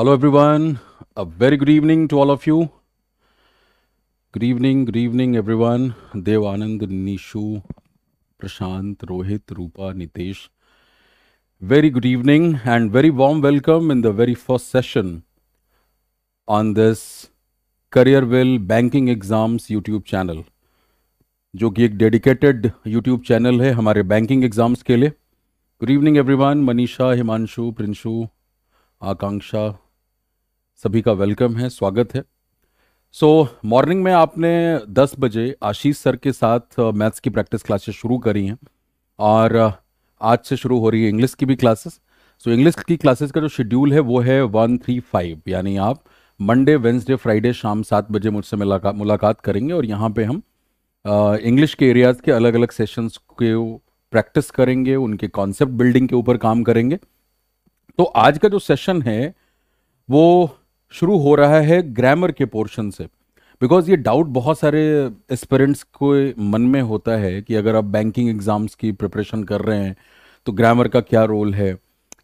Hello everyone, a very good evening to all of you. Good evening, good evening everyone. Dev Anand, Nishu, Prashant, Rohit, Rupa, Nitesh. Very good evening and very warm welcome in the very first session on this Career Will Banking Exams YouTube channel. जो कि एक dedicated YouTube channel है हमारे banking exams के लिए good evening everyone Manisha Himanshu Prinshu Akanksha सभी का welcome है स्वागत है सो so, मॉर्निंग में आपने 10 बजे आशीष सर के साथ मैथ्स uh, की प्रैक्टिस क्लासेस शुरू करी हैं और uh, आज से शुरू हो रही है इंग्लिश की भी क्लासेस सो so, इंग्लिश की क्लासेस का जो शेड्यूल है वो है वन थ्री फाइव यानी आप मंडे वेंसडे फ्राइडे शाम सात बजे मुझसे मुलाकात मुलाकात करेंगे और यहाँ पे हम इंग्लिश uh, के एरियाज़ के अलग अलग सेशंस के प्रैक्टिस करेंगे उनके कॉन्सेप्ट बिल्डिंग के ऊपर काम करेंगे तो आज का जो सेशन है वो शुरू हो रहा है ग्रामर के पोर्शन से बिकॉज ये डाउट बहुत सारे एस्पेरेंट्स को मन में होता है कि अगर आप बैंकिंग एग्जाम्स की प्रिपरेशन कर रहे हैं तो ग्रामर का क्या रोल है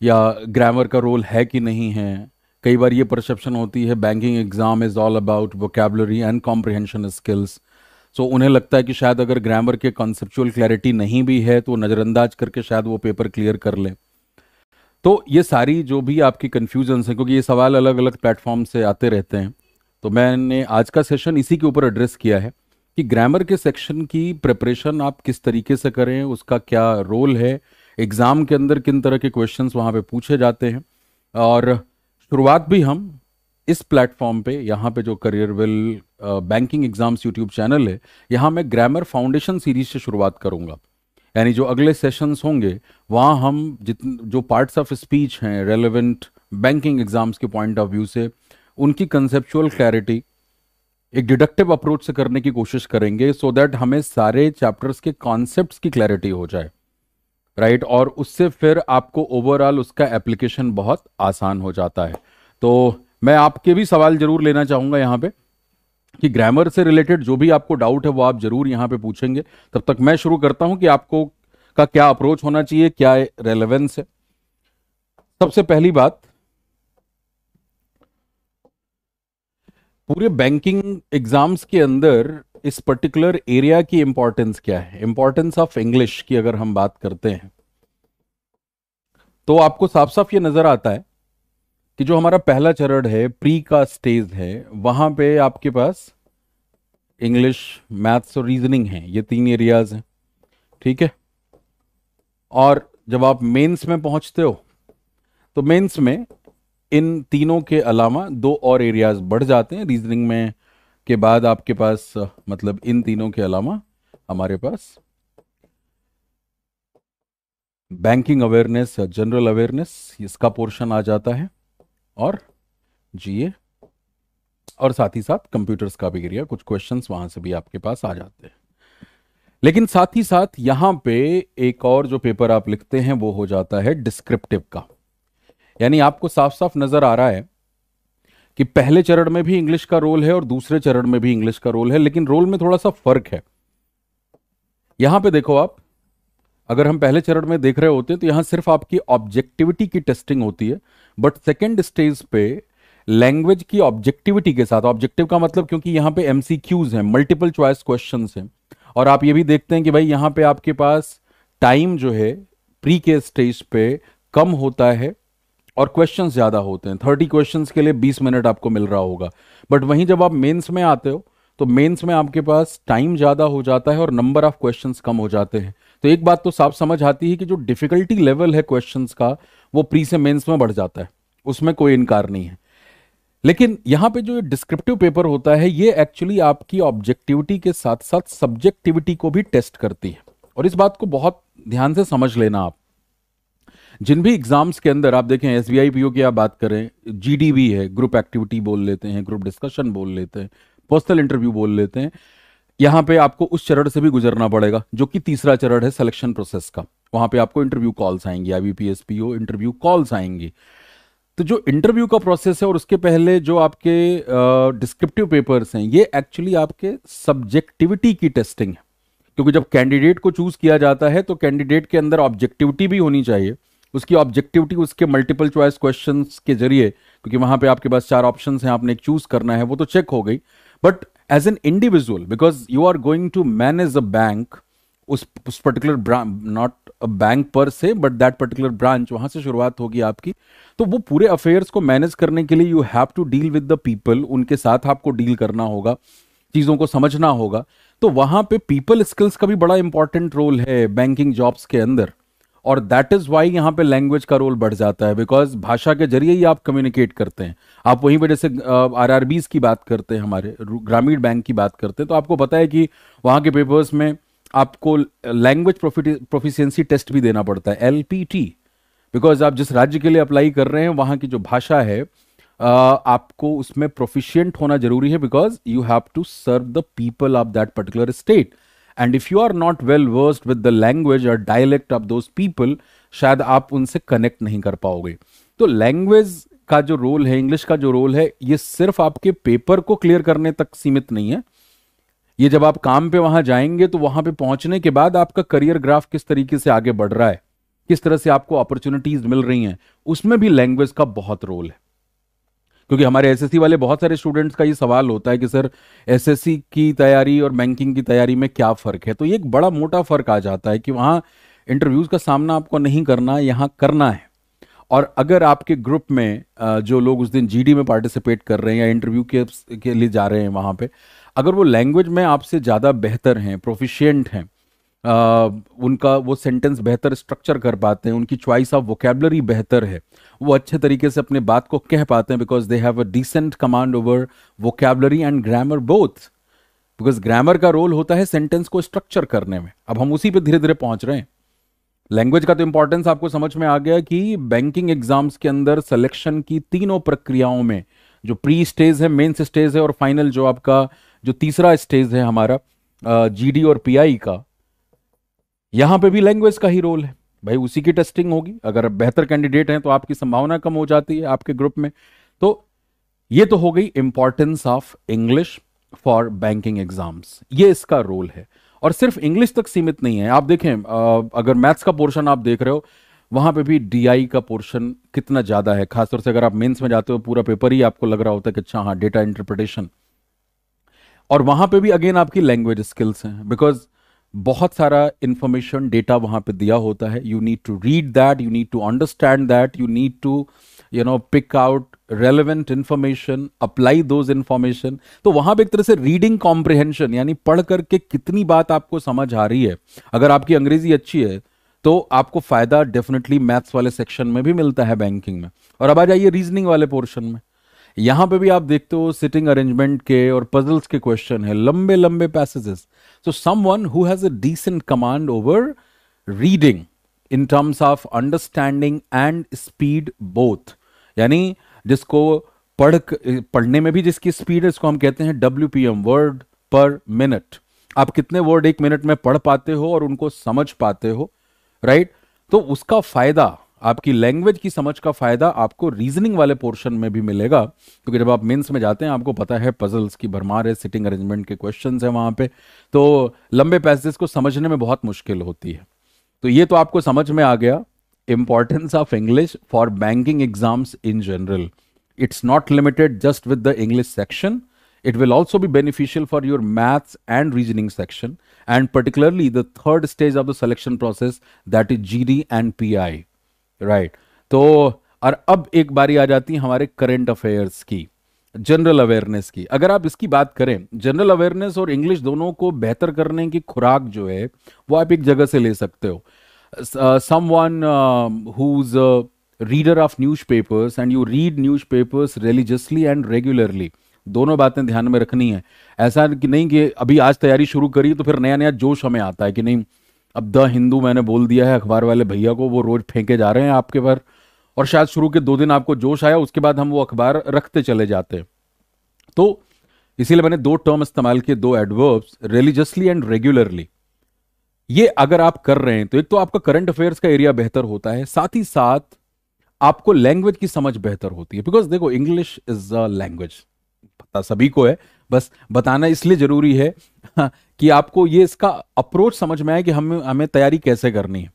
या ग्रामर का रोल है कि नहीं है कई बार ये परसेप्शन होती है banking exam is all about vocabulary and comprehension skills so उन्हें लगता है कि शायद अगर ग्रामर के कॉन्सेप्चुअल क्लैरिटी नहीं भी है तो नज़रअंदाज करके शायद वो पेपर क्लियर कर लें तो ये सारी जो भी आपकी कन्फ्यूजन है क्योंकि ये सवाल अलग अलग प्लेटफॉर्म से आते रहते हैं तो मैंने आज का सेशन इसी के ऊपर एड्रेस किया है कि ग्रामर के सेक्शन की प्रिपरेशन आप किस तरीके से करें उसका क्या रोल है एग्ज़ाम के अंदर किन तरह के क्वेश्चंस वहाँ पे पूछे जाते हैं और शुरुआत भी हम इस प्लेटफॉर्म पे यहाँ पे जो career will banking exams YouTube channel है यहाँ मैं ग्रामर फाउंडेशन सीरीज से शुरुआत करूँगा यानी जो अगले सेशंस होंगे वहाँ हम जितने जो पार्ट्स ऑफ स्पीच हैं रेलेवेंट बैंकिंग एग्जाम्स के पॉइंट ऑफ व्यू से उनकी कंसेप्चुअल क्लैरिटी एक डिडक्टिव अप्रोच से करने की कोशिश करेंगे सो so दैट हमें सारे चैप्टर्स के कॉन्सेप्ट की क्लैरिटी हो जाए राइट right? और उससे फिर आपको ओवरऑल उसका एप्लीकेशन बहुत आसान हो जाता है तो मैं आपके भी सवाल जरूर लेना चाहूँगा यहाँ पे कि ग्रामर से रिलेटेड जो भी आपको डाउट है वो आप जरूर यहाँ पे पूछेंगे तब तक मैं शुरू करता हूं कि आपको का क्या अप्रोच होना चाहिए क्या रेलेवेंस है सबसे पहली बात पूरे बैंकिंग एग्जाम्स के अंदर इस पर्टिकुलर एरिया की इंपॉर्टेंस क्या है इंपॉर्टेंस ऑफ इंग्लिश की अगर हम बात करते हैं तो आपको साफ साफ ये नजर आता है कि जो हमारा पहला चरण है प्री का स्टेज है वहां पे आपके पास इंग्लिश मैथ्स और रीजनिंग है ये तीन एरियाज हैं ठीक है और जब आप मेंस में पहुंचते हो तो मेंस में इन तीनों के अलावा दो और एरियाज बढ़ जाते हैं रीजनिंग में के बाद आपके पास मतलब इन तीनों के अलावा हमारे पास बैंकिंग अवेयरनेस जनरल अवेयरनेस इसका पोर्शन आ जाता है और जीए और साथ ही साथ कंप्यूटर्स का भी एरिया कुछ क्वेश्चंस वहां से भी आपके पास आ जाते हैं लेकिन साथ ही साथ यहां पे एक और जो पेपर आप लिखते हैं वो हो जाता है डिस्क्रिप्टिव का यानी आपको साफ साफ नजर आ रहा है कि पहले चरण में भी इंग्लिश का रोल है और दूसरे चरण में भी इंग्लिश का रोल है लेकिन रोल में थोड़ा सा फर्क है यहां पे देखो आप अगर हम पहले चरण में देख रहे होते हैं तो यहाँ सिर्फ आपकी ऑब्जेक्टिविटी की टेस्टिंग होती है बट सेकेंड स्टेज पे लैंग्वेज की ऑब्जेक्टिविटी के साथ ऑब्जेक्टिव का मतलब क्योंकि यहाँ पे एम हैं मल्टीपल चॉइस क्वेश्चन हैं और आप ये भी देखते हैं कि भाई यहाँ पे आपके पास टाइम जो है प्री के स्टेज पे कम होता है और क्वेश्चन ज्यादा होते हैं थर्टी क्वेश्चन के लिए बीस मिनट आपको मिल रहा होगा बट वहीं जब आप मेन्स में आते हो तो मेंस में आपके पास टाइम ज़्यादा हो जाता है और नंबर ऑफ क्वेश्चंस कम हो जाते हैं तो एक बात तो साफ समझ आती है कि जो डिफिकल्टी लेवल है क्वेश्चन का वो प्री से मेन्स में बढ़ जाता है उसमें कोई इनकार नहीं है लेकिन यहां पे जो डिस्क्रिप्टिव पेपर होता है ये एक्चुअली आपकी ऑब्जेक्टिविटी के साथ साथ सब्जेक्टिविटी को भी टेस्ट करती है और इस बात को बहुत ध्यान से समझ लेना आप जिन भी एग्जाम्स के अंदर आप देखें एस बी आई की आप बात करें जी है ग्रुप एक्टिविटी बोल लेते हैं ग्रुप डिस्कशन बोल लेते हैं पर्सनल इंटरव्यू बोल लेते हैं यहाँ पे आपको उस चरण से भी गुजरना पड़ेगा जो कि तीसरा चरण है सिलेक्शन प्रोसेस का वहां पे आपको इंटरव्यू कॉल्स आएंगी आई बी इंटरव्यू कॉल्स आएंगी तो जो इंटरव्यू का प्रोसेस है और उसके पहले जो आपके डिस्क्रिप्टिव पेपर्स हैं ये एक्चुअली आपके सब्जेक्टिविटी की टेस्टिंग है क्योंकि जब कैंडिडेट को चूज किया जाता है तो कैंडिडेट के अंदर ऑब्जेक्टिविटी भी होनी चाहिए उसकी ऑब्जेक्टिविटी उसके मल्टीपल चॉइस क्वेश्चन के जरिए क्योंकि वहां पे आपके पास चार ऑप्शन हैं आपने एक चूज करना है वो तो चेक हो गई but as an individual because you are going to manage a bank उस उस particular branch not a bank per se but that particular branch वहां से शुरुआत होगी आपकी तो वो पूरे अफेयर्स को मैनेज करने के लिए you have to deal with the people उनके साथ आपको डील करना होगा चीज़ों को समझना होगा तो वहां पे पीपल स्किल्स का भी बड़ा इंपॉर्टेंट रोल है बैंकिंग जॉब्स के अंदर और दैट इज वाई यहाँ पे लैंग्वेज का रोल बढ़ जाता है बिकॉज भाषा के जरिए ही आप कम्युनिकेट करते हैं आप वहीं पर जैसे आर आर की बात करते हैं हमारे ग्रामीण बैंक की बात करते हैं तो आपको पता है कि वहाँ के पेपर्स में आपको लैंग्वेज प्रोफिशियंसी टेस्ट भी देना पड़ता है एल बिकॉज आप जिस राज्य के लिए अप्लाई कर रहे हैं वहाँ की जो भाषा है आपको उसमें प्रोफिशियंट होना जरूरी है because you have to serve the people of that particular state and if you are not well versed with the language और डायलेक्ट ऑफ दोज पीपल शायद आप उनसे कनेक्ट नहीं कर पाओगे तो लैंग्वेज का जो रोल है इंग्लिश का जो रोल है ये सिर्फ आपके पेपर को क्लियर करने तक सीमित नहीं है ये जब आप काम पे वहां जाएंगे तो वहां पे पहुंचने के बाद आपका करियर ग्राफ किस तरीके से आगे बढ़ रहा है किस तरह से आपको अपॉर्चुनिटीज मिल रही हैं उसमें भी लैंग्वेज का बहुत रोल है क्योंकि हमारे एसएससी वाले बहुत सारे स्टूडेंट्स का ये सवाल होता है कि सर एसएससी की तैयारी और बैंकिंग की तैयारी में क्या फ़र्क है तो ये एक बड़ा मोटा फ़र्क आ जाता है कि वहाँ इंटरव्यूज़ का सामना आपको नहीं करना यहाँ करना है और अगर आपके ग्रुप में जो लोग उस दिन जीडी में पार्टिसिपेट कर रहे हैं या इंटरव्यू के के लिए जा रहे हैं वहाँ पे अगर वो लैंग्वेज में आपसे ज़्यादा बेहतर हैं प्रोफिशिएंट हैं आ, उनका वो सेंटेंस बेहतर स्ट्रक्चर कर पाते हैं उनकी चॉइस ऑफ वोकेबलरी बेहतर है वो अच्छे तरीके से अपने बात को कह पाते हैं because they have a decent command over vocabulary and grammar both because grammar का रोल होता है सेंटेंस को स्ट्रक्चर करने में अब हम उसी पर धीरे धीरे पहुंच रहे हैं लैंग्वेज का तो इंपॉर्टेंस आपको समझ में आ गया कि बैंकिंग एग्जाम्स के अंदर सिलेक्शन की तीनों प्रक्रियाओं में जो प्री स्टेज है मेन्स स्टेज है और फाइनल जो आपका जो तीसरा स्टेज है हमारा जी डी और पी आई का यहां पे भी लैंग्वेज का ही रोल है भाई उसी की टेस्टिंग होगी अगर बेहतर कैंडिडेट हैं तो आपकी संभावना कम हो जाती है आपके ग्रुप में तो ये तो हो गई importance of English for banking exams ये इसका रोल है और सिर्फ इंग्लिश तक सीमित नहीं है आप देखें अगर मैथ्स का पोर्शन आप देख रहे हो वहां पे भी डी का पोर्शन कितना ज्यादा है खासतौर से अगर आप मेंस में जाते हो पूरा पेपर ही आपको लग रहा होता है कि अच्छा हाँ डेटा इंटरप्रिटेशन और वहां पे भी अगेन आपकी लैंग्वेज स्किल्स हैं बिकॉज बहुत सारा इंफॉर्मेशन डेटा वहां पे दिया होता है you need to read that you need to understand that you need to you know pick out relevant information apply those information तो वहां पे एक तरह से रीडिंग कॉम्प्रिहेंशन यानी पढ़ करके कितनी बात आपको समझ आ रही है अगर आपकी अंग्रेजी अच्छी है तो आपको फायदा डेफिनेटली मैथ्स वाले सेक्शन में भी मिलता है बैंकिंग में और अब आ जाइए रीजनिंग वाले पोर्शन में यहां पे भी आप देखते हो सिटिंग अरेंजमेंट के और पजल्स के क्वेश्चन है लंबे लंबे passages so someone who has a decent command over reading in terms of understanding and speed both यानी जिसको पढ़ पढ़ने में भी जिसकी स्पीड है इसको हम कहते हैं W P M word per minute आप कितने वर्ड एक मिनट में पढ़ पाते हो और उनको समझ पाते हो राइट तो उसका फायदा आपकी लैंग्वेज की समझ का फायदा आपको रीजनिंग वाले पोर्शन में भी मिलेगा क्योंकि जब आप मेंस में जाते हैं आपको पता है पजल्स की भरमार है सिटिंग अरेंजमेंट के क्वेश्चन है वहां पे तो लंबे पैसेज को समझने में बहुत मुश्किल होती है तो ये तो आपको समझ में आ गया importance of English for banking exams in general it's not limited just with the English section also भी beneficial for your maths and reasoning section and particularly the third stage of the selection process that is G D and P I right right. तो और अब एक बारी आ जाती है हमारे current affairs की जनरल अवेयरनेस की अगर आप इसकी बात करें जनरल अवेयरनेस और इंग्लिश दोनों को बेहतर करने की खुराक जो है वो आप एक जगह से ले सकते हो someone whose reader of newspapers and you read newspapers religiously and regularly दोनों बातें ध्यान में रखनी है ऐसा कि नहीं कि अभी आज तैयारी शुरू करी तो फिर नया नया जोश हमें आता है कि नहीं अब द हिंदू मैंने बोल दिया है अखबार वाले भैया को वो रोज फेंके जा रहे हैं आपके पर और शायद शुरू के दो दिन आपको जोश आया उसके बाद हम वो अखबार रखते चले जाते तो इसीलिए मैंने दो टर्म इस्तेमाल किए दो एडवर्ब्स रिलीजियसली एंड रेगुलरली ये अगर आप कर रहे हैं तो एक तो आपका करंट अफेयर्स का एरिया बेहतर होता है साथ ही साथ आपको लैंग्वेज की समझ बेहतर होती है बिकॉज देखो इंग्लिश इज अ लैंग्वेज पता सभी को है बस बताना इसलिए जरूरी है हाँ, कि आपको ये इसका अप्रोच समझ में आए कि हम हमें तैयारी कैसे करनी है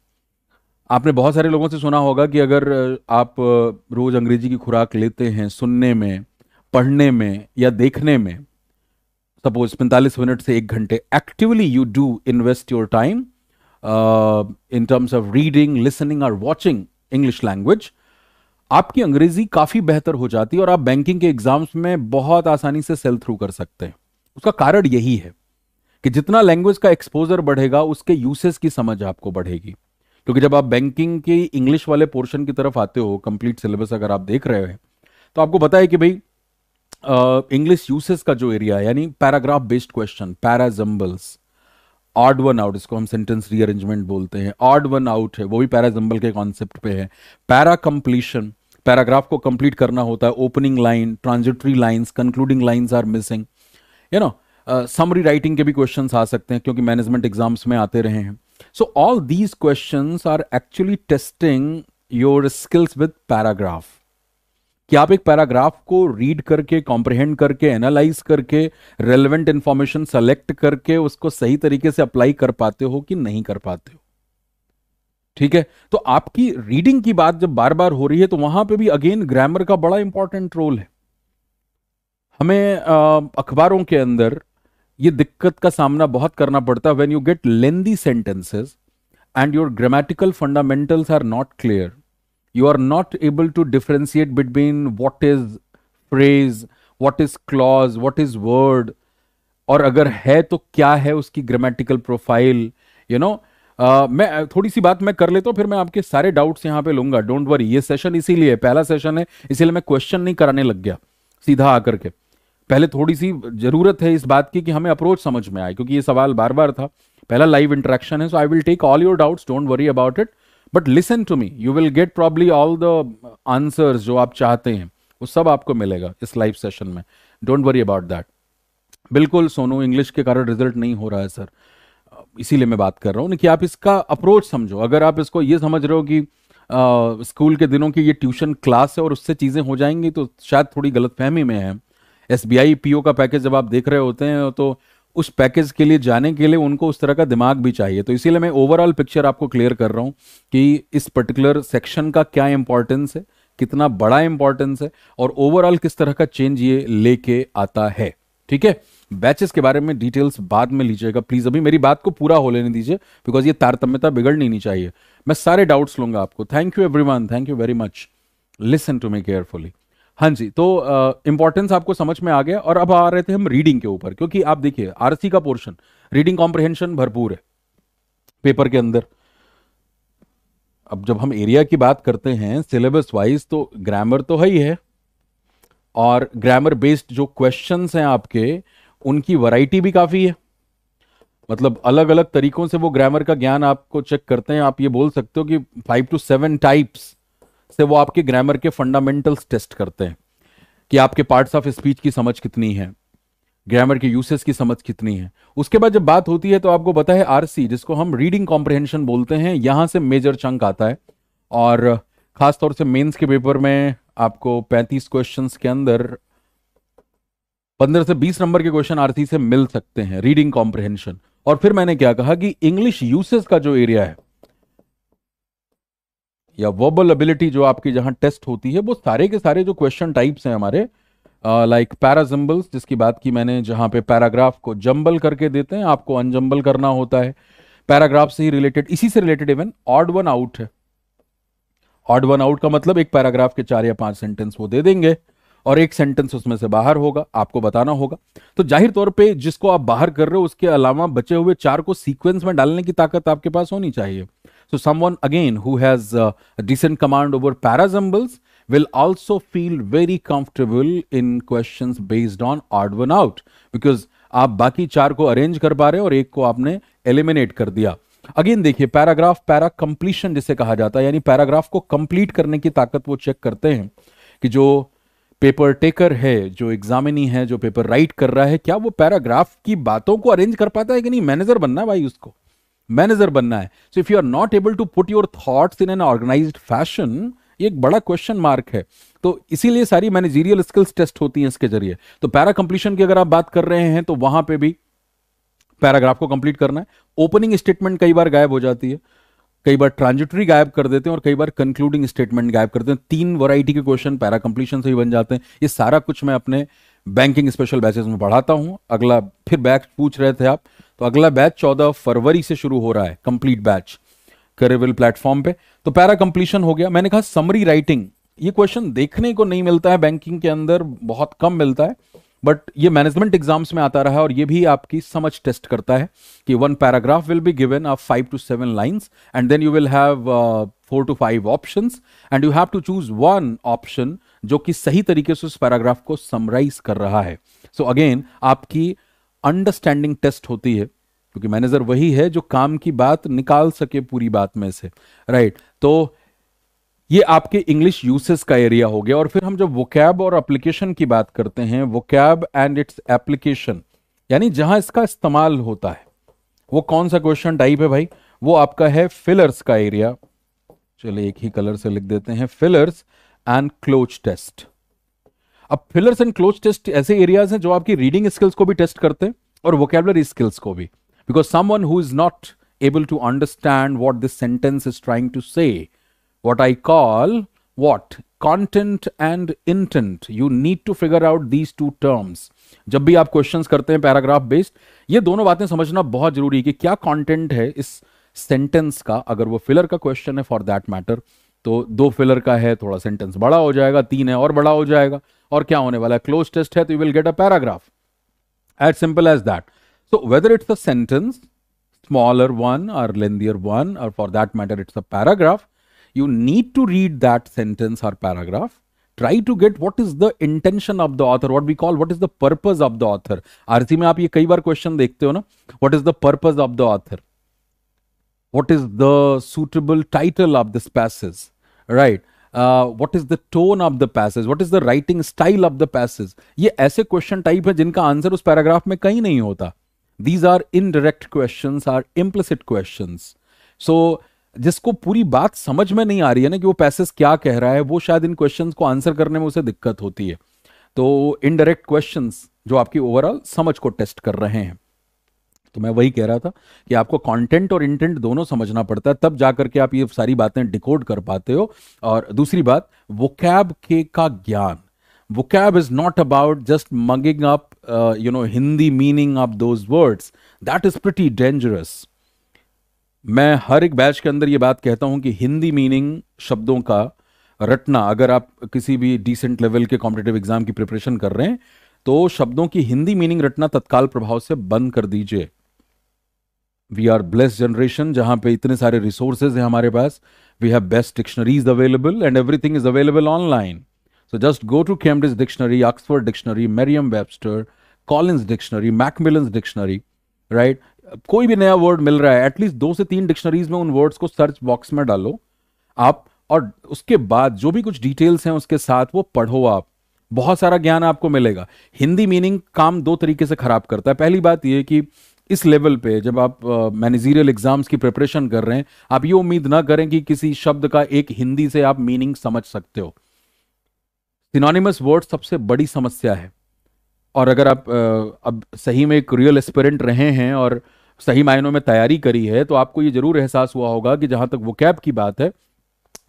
आपने बहुत सारे लोगों से सुना होगा कि अगर आप रोज अंग्रेजी की खुराक लेते हैं सुनने में पढ़ने में या देखने में सपोज पैंतालीस मिनट से एक घंटे actively you do invest your time in terms of reading listening और वॉचिंग इंग्लिश लैंग्वेज आपकी अंग्रेजी काफी बेहतर हो जाती है और आप बैंकिंग के एग्जाम्स में बहुत आसानी से सेल थ्रू कर सकते हैं उसका कारण यही है कि जितना लैंग्वेज का एक्सपोजर बढ़ेगा उसके यूसेस की समझ आपको बढ़ेगी क्योंकि जब आप बैंकिंग के इंग्लिश वाले पोर्शन की तरफ आते हो कंप्लीट सिलेबस अगर आप देख रहे हैं तो आपको पता है कि भाई इंग्लिश यूसेस का जो एरिया यानी paragraph based question parajumbles odd one out इसको हम सेंटेंस रीअरेंजमेंट बोलते हैं ऑड वन आउट है वो भी पैराजम्बल के कॉन्सेप्ट पे है पैरा कंप्लीशन पैराग्राफ को कंप्लीट करना होता है opening line transitory lines concluding lines are missing you know summary writing के भी क्वेश्चन आ सकते हैं क्योंकि मैनेजमेंट एग्जाम्स में आते रहे हैं so all these question are actually testing your skills with paragraph कि आप एक पैराग्राफ को रीड करके कॉम्प्रिहेंड करके एनालाइज करके रेलिवेंट इंफॉर्मेशन सेलेक्ट करके उसको सही तरीके से अप्लाई कर पाते हो कि नहीं कर पाते हो ठीक है तो आपकी रीडिंग की बात जब बार बार हो रही है तो वहां पे भी अगेन ग्रामर का बड़ा इंपॉर्टेंट रोल है हमें अखबारों के अंदर ये दिक्कत का सामना बहुत करना पड़ता है when you get lengthy sentences and your grammatical fundamentals are not clear you are not able to differentiate between what is phrase, what is clause, what is word, और अगर है तो क्या है उसकी ग्रामेटिकल प्रोफाइल यू नो मैं थोड़ी सी बात मैं कर लेता हूँ फिर मैं आपके सारे डाउट्स यहाँ पे लूंगा डोंट वरी ये सेशन इसीलिए पहला सेशन है इसीलिए मैं क्वेश्चन नहीं कराने लग गया सीधा आकर के पहले थोड़ी सी जरूरत है इस बात की कि हमें अप्रोच समझ में आए क्योंकि ये सवाल बार बार था पहला लाइव इंटरेक्शन है so I will take all your doubts don't worry about it but listen to me you will get probably all the answers जो आप चाहते हैं वो सब आपको मिलेगा इस लाइव सेशन में डोंट वरी अबाउट दैट बिल्कुल सोनू इंग्लिश के कारण रिजल्ट नहीं हो रहा है सर इसीलिए मैं बात कर रहा हूँ कि आप इसका अप्रोच समझो अगर आप इसको ये समझ रहे हो कि स्कूल के दिनों की ये ट्यूशन क्लास है और उससे चीज़ें हो जाएंगी तो शायद थोड़ी गलत फहमी में है S B I P O का पैकेज जब आप देख रहे होते हैं तो उस पैकेज के लिए जाने के लिए उनको उस तरह का दिमाग भी चाहिए तो इसीलिए मैं ओवरऑल पिक्चर आपको क्लियर कर रहा हूँ कि इस पर्टिकुलर सेक्शन का क्या इंपॉर्टेंस है कितना बड़ा इंपॉर्टेंस है और ओवरऑल किस तरह का चेंज ये लेके आता है ठीक है बैचेस के बारे में डिटेल्स बाद में लीजिएगा प्लीज अभी मेरी बात को पूरा हो लेने दीजिए बिकॉज ये तारतम्यता बिगड़नी नहीं चाहिए मैं सारे डाउट्स लूंगा आपको thank you everyone thank you very much listen to me carefully हाँ जी तो इंपॉर्टेंस आपको समझ में आ गया और अब आ रहे थे हम रीडिंग के ऊपर क्योंकि आप देखिए आरसी का पोर्शन रीडिंग कॉम्प्रिहेंशन भरपूर है पेपर के अंदर अब जब हम एरिया की बात करते हैं सिलेबस वाइज तो ग्रामर तो है ही है और ग्रामर बेस्ड जो क्वेश्चन हैं आपके उनकी वैरायटी भी काफ़ी है मतलब अलग अलग तरीकों से वो ग्रामर का ज्ञान आपको चेक करते हैं आप ये बोल सकते हो कि फाइव टू सेवन टाइप्स से वो आपके ग्रामर के फंडामेंटल्स टेस्ट करते हैं कि आपके पार्ट्स ऑफ स्पीच की समझ कितनी है ग्रामर के यूसेस की समझ कितनी है उसके बाद जब बात होती है तो आपको पता है आरसी जिसको हम रीडिंग कॉम्प्रिहेंशन बोलते हैं यहाँ से मेजर चंक आता है और खासतौर से मेंस के पेपर में आपको 35 क्वेश्चंस के अंदर 15 से 20 नंबर के क्वेश्चन आरसी से मिल सकते हैं रीडिंग कॉम्प्रिहेंशन और फिर मैंने क्या कहा कि इंग्लिश यूसेस का जो एरिया है या वर्बल एबिलिटी जो आपकी जहां टेस्ट होती है वो सारे के सारे जो क्वेश्चन टाइप्स हैं हमारे लाइक पैराजम्बल्स जिसकी बात की मैंने जहां पे पैराग्राफ को जम्बल करके देते हैं आपको अनजम्बल करना होता है पैराग्राफ से ही रिलेटेड इसी से related even odd one out है ऑड वन आउट का मतलब एक पैराग्राफ के चार या पांच सेंटेंस वो दे देंगे और एक सेंटेंस उसमें से बाहर होगा आपको बताना होगा तो जाहिर तौर पे जिसको आप बाहर कर रहे हो उसके अलावा बचे हुए चार को सीक्वेंस में डालने की ताकत आपके पास होनी चाहिए So someone again who has uh, a decent command over parasymbols will also feel very comfortable in questions based on odd one out because आप बाकी चार को अरेंज कर पा रहे हो और एक को आपने एलिमिनेट कर दिया अगेन देखिए पैराग्राफ पैरा कंप्लीशन जिसे कहा जाता है यानी पैराग्राफ को कंप्लीट करने की ताकत वो चेक करते हैं कि जो पेपर टेकर है जो एग्जामिनी है जो पेपर राइट कर रहा है क्या वो पैराग्राफ की बातों को अरेंज कर पाता है कि नहीं मैनेजर बनना भाई उसको मैनेजर बनना है so if you are not able to put your thoughts in an organize fashion ये एक बड़ा क्वेश्चन मार्क है तो इसीलिए सारी मैनेजीरियल स्किल्स टेस्ट होती हैं इसके जरिए तो पैरा कंप्लीशन की अगर आप बात कर रहे हैं तो वहां पे भी पैराग्राफ को कंप्लीट करना है ओपनिंग स्टेटमेंट कई बार गायब हो जाती है कई बार ट्रांजिटरी गायब कर देते हैं और कई बार कंक्लूडिंग स्टेटमेंट गायब करते हैं तीन वैरायटी के क्वेश्चन पैरा कंप्लीशन से ही बन जाते हैं ये सारा कुछ मैं अपने बैंकिंग स्पेशल बैचेस में पढ़ाता हूँ अगला फिर बैच पूछ रहे थे आप तो अगला बैच चौदह फरवरी से शुरू हो रहा है कंप्लीट बैच करेविल प्लेटफॉर्म पे तो पैरा कंप्लीशन हो गया मैंने कहा समरी राइटिंग ये क्वेश्चन देखने को नहीं मिलता है बैंकिंग के अंदर बहुत कम मिलता है बट ये मैनेजमेंट एग्जाम्स में आता रहा है और ये भी आपकी समझ टेस्ट करता है कि one paragraph will be given of five to seven lines and then you will have four to five option and you have to choose one option जो कि सही तरीके से उस पैराग्राफ को समराइज कर रहा है सो so अगेन आपकी अंडरस्टैंडिंग टेस्ट होती है क्योंकि मैनेजर वही है जो काम की बात निकाल सके पूरी बात में से राइट right? तो ये आपके इंग्लिश यूसेस का एरिया हो गया और फिर हम जब वोकैब और एप्लीकेशन की बात करते हैं वोकैब एंड इट्स एप्लीकेशन यानी जहां इसका इस्तेमाल होता है वो कौन सा क्वेश्चन टाइप है भाई वो आपका है फिलर्स का एरिया चलिए एक ही कलर से लिख देते हैं फिलर्स एंड क्लोज टेस्ट अब fillers and cloze test areas एरियाज हैं जो आपकी रीडिंग स्किल्स को भी टेस्ट करते हैं और वोकेबलरी स्किल्स को भी because someone who is not able to understand what this sentence is trying to say what I call what content and intent you need to figure out these two terms जब भी आप questions करते हैं paragraph based ये दोनों बातें समझना बहुत जरूरी है कि क्या कंटेंट है इस सेंटेंस का अगर वो फिलर का क्वेश्चन है फॉर दैट मैटर तो दो फिलर का है थोड़ा सेंटेंस बड़ा हो जाएगा तीन है और बड़ा हो जाएगा और क्या होने वाला है क्लोज टेस्ट है तो you will get a paragraph as simple as that so whether it's a sentence smaller one or lengthier one or for that matter it's a paragraph you need to read that sentence or paragraph try to get what is the intention of the author what we call what is the purpose of the author arthi mein aap ye kai question dekhte ho na what is the purpose of the author what is the suitable title of this passage right uh, what is the tone of the passage what is the writing style of the passage ye aise question type hai jinka answer us paragraph mein kahin nahi hota these are indirect questions are implicit questions so जिसको पूरी बात समझ में नहीं आ रही है ना कि वो पैसेज क्या कह रहा है वो शायद इन क्वेश्चन को आंसर करने में उसे दिक्कत होती है तो इनडायरेक्ट क्वेश्चन जो आपकी ओवरऑल समझ को टेस्ट कर रहे हैं तो मैं वही कह रहा था कि आपको कंटेंट और इंटेंट दोनों समझना पड़ता है तब जाकर के आप ये सारी बातें डिकोड कर पाते हो और दूसरी बात वो कैब के का ज्ञान vocab is not about just mugging up you know Hindi meaning of those words that is pretty dangerous मैं हर एक बैच के अंदर ये बात कहता हूँ कि हिंदी मीनिंग शब्दों का रटना अगर आप किसी भी डिसेंट लेवल के कॉम्पिटेटिव एग्जाम की प्रिपरेशन कर रहे हैं तो शब्दों की हिंदी मीनिंग रटना तत्काल प्रभाव से बंद कर दीजिए वी आर ब्लेस्ड जनरेशन जहां पे इतने सारे रिसोर्सेज हैं हमारे पास we have best dictionaries available and everything is available online so just go to Cambridge dictionary Oxford dictionary Merriam Webster Collins dictionary Macmillan dictionary right कोई भी नया वर्ड मिल रहा है एटलीस्ट दो से तीन डिक्शनरीज में उन वर्ड्स को सर्च बॉक्स में डालो आप और उसके बाद जो भी कुछ डिटेल्स हैं उसके साथ वो पढ़ो आप बहुत सारा ज्ञान आपको मिलेगा हिंदी मीनिंग काम दो तरीके से खराब करता है पहली बात यह कि इस लेवल पे जब आप मैनेजीरियल एग्जाम्स की प्रिपरेशन कर रहे हैं आप ये उम्मीद ना करें कि किसी शब्द का एक हिंदी से आप मीनिंग समझ सकते हो सिनोनिमस वर्ड सबसे बड़ी समस्या है और अगर आप अब सही में एक रियल एस्पिरेंट रहे हैं और सही मायनों में तैयारी करी है तो आपको ये जरूर एहसास हुआ होगा कि जहां तक वो कैब की बात है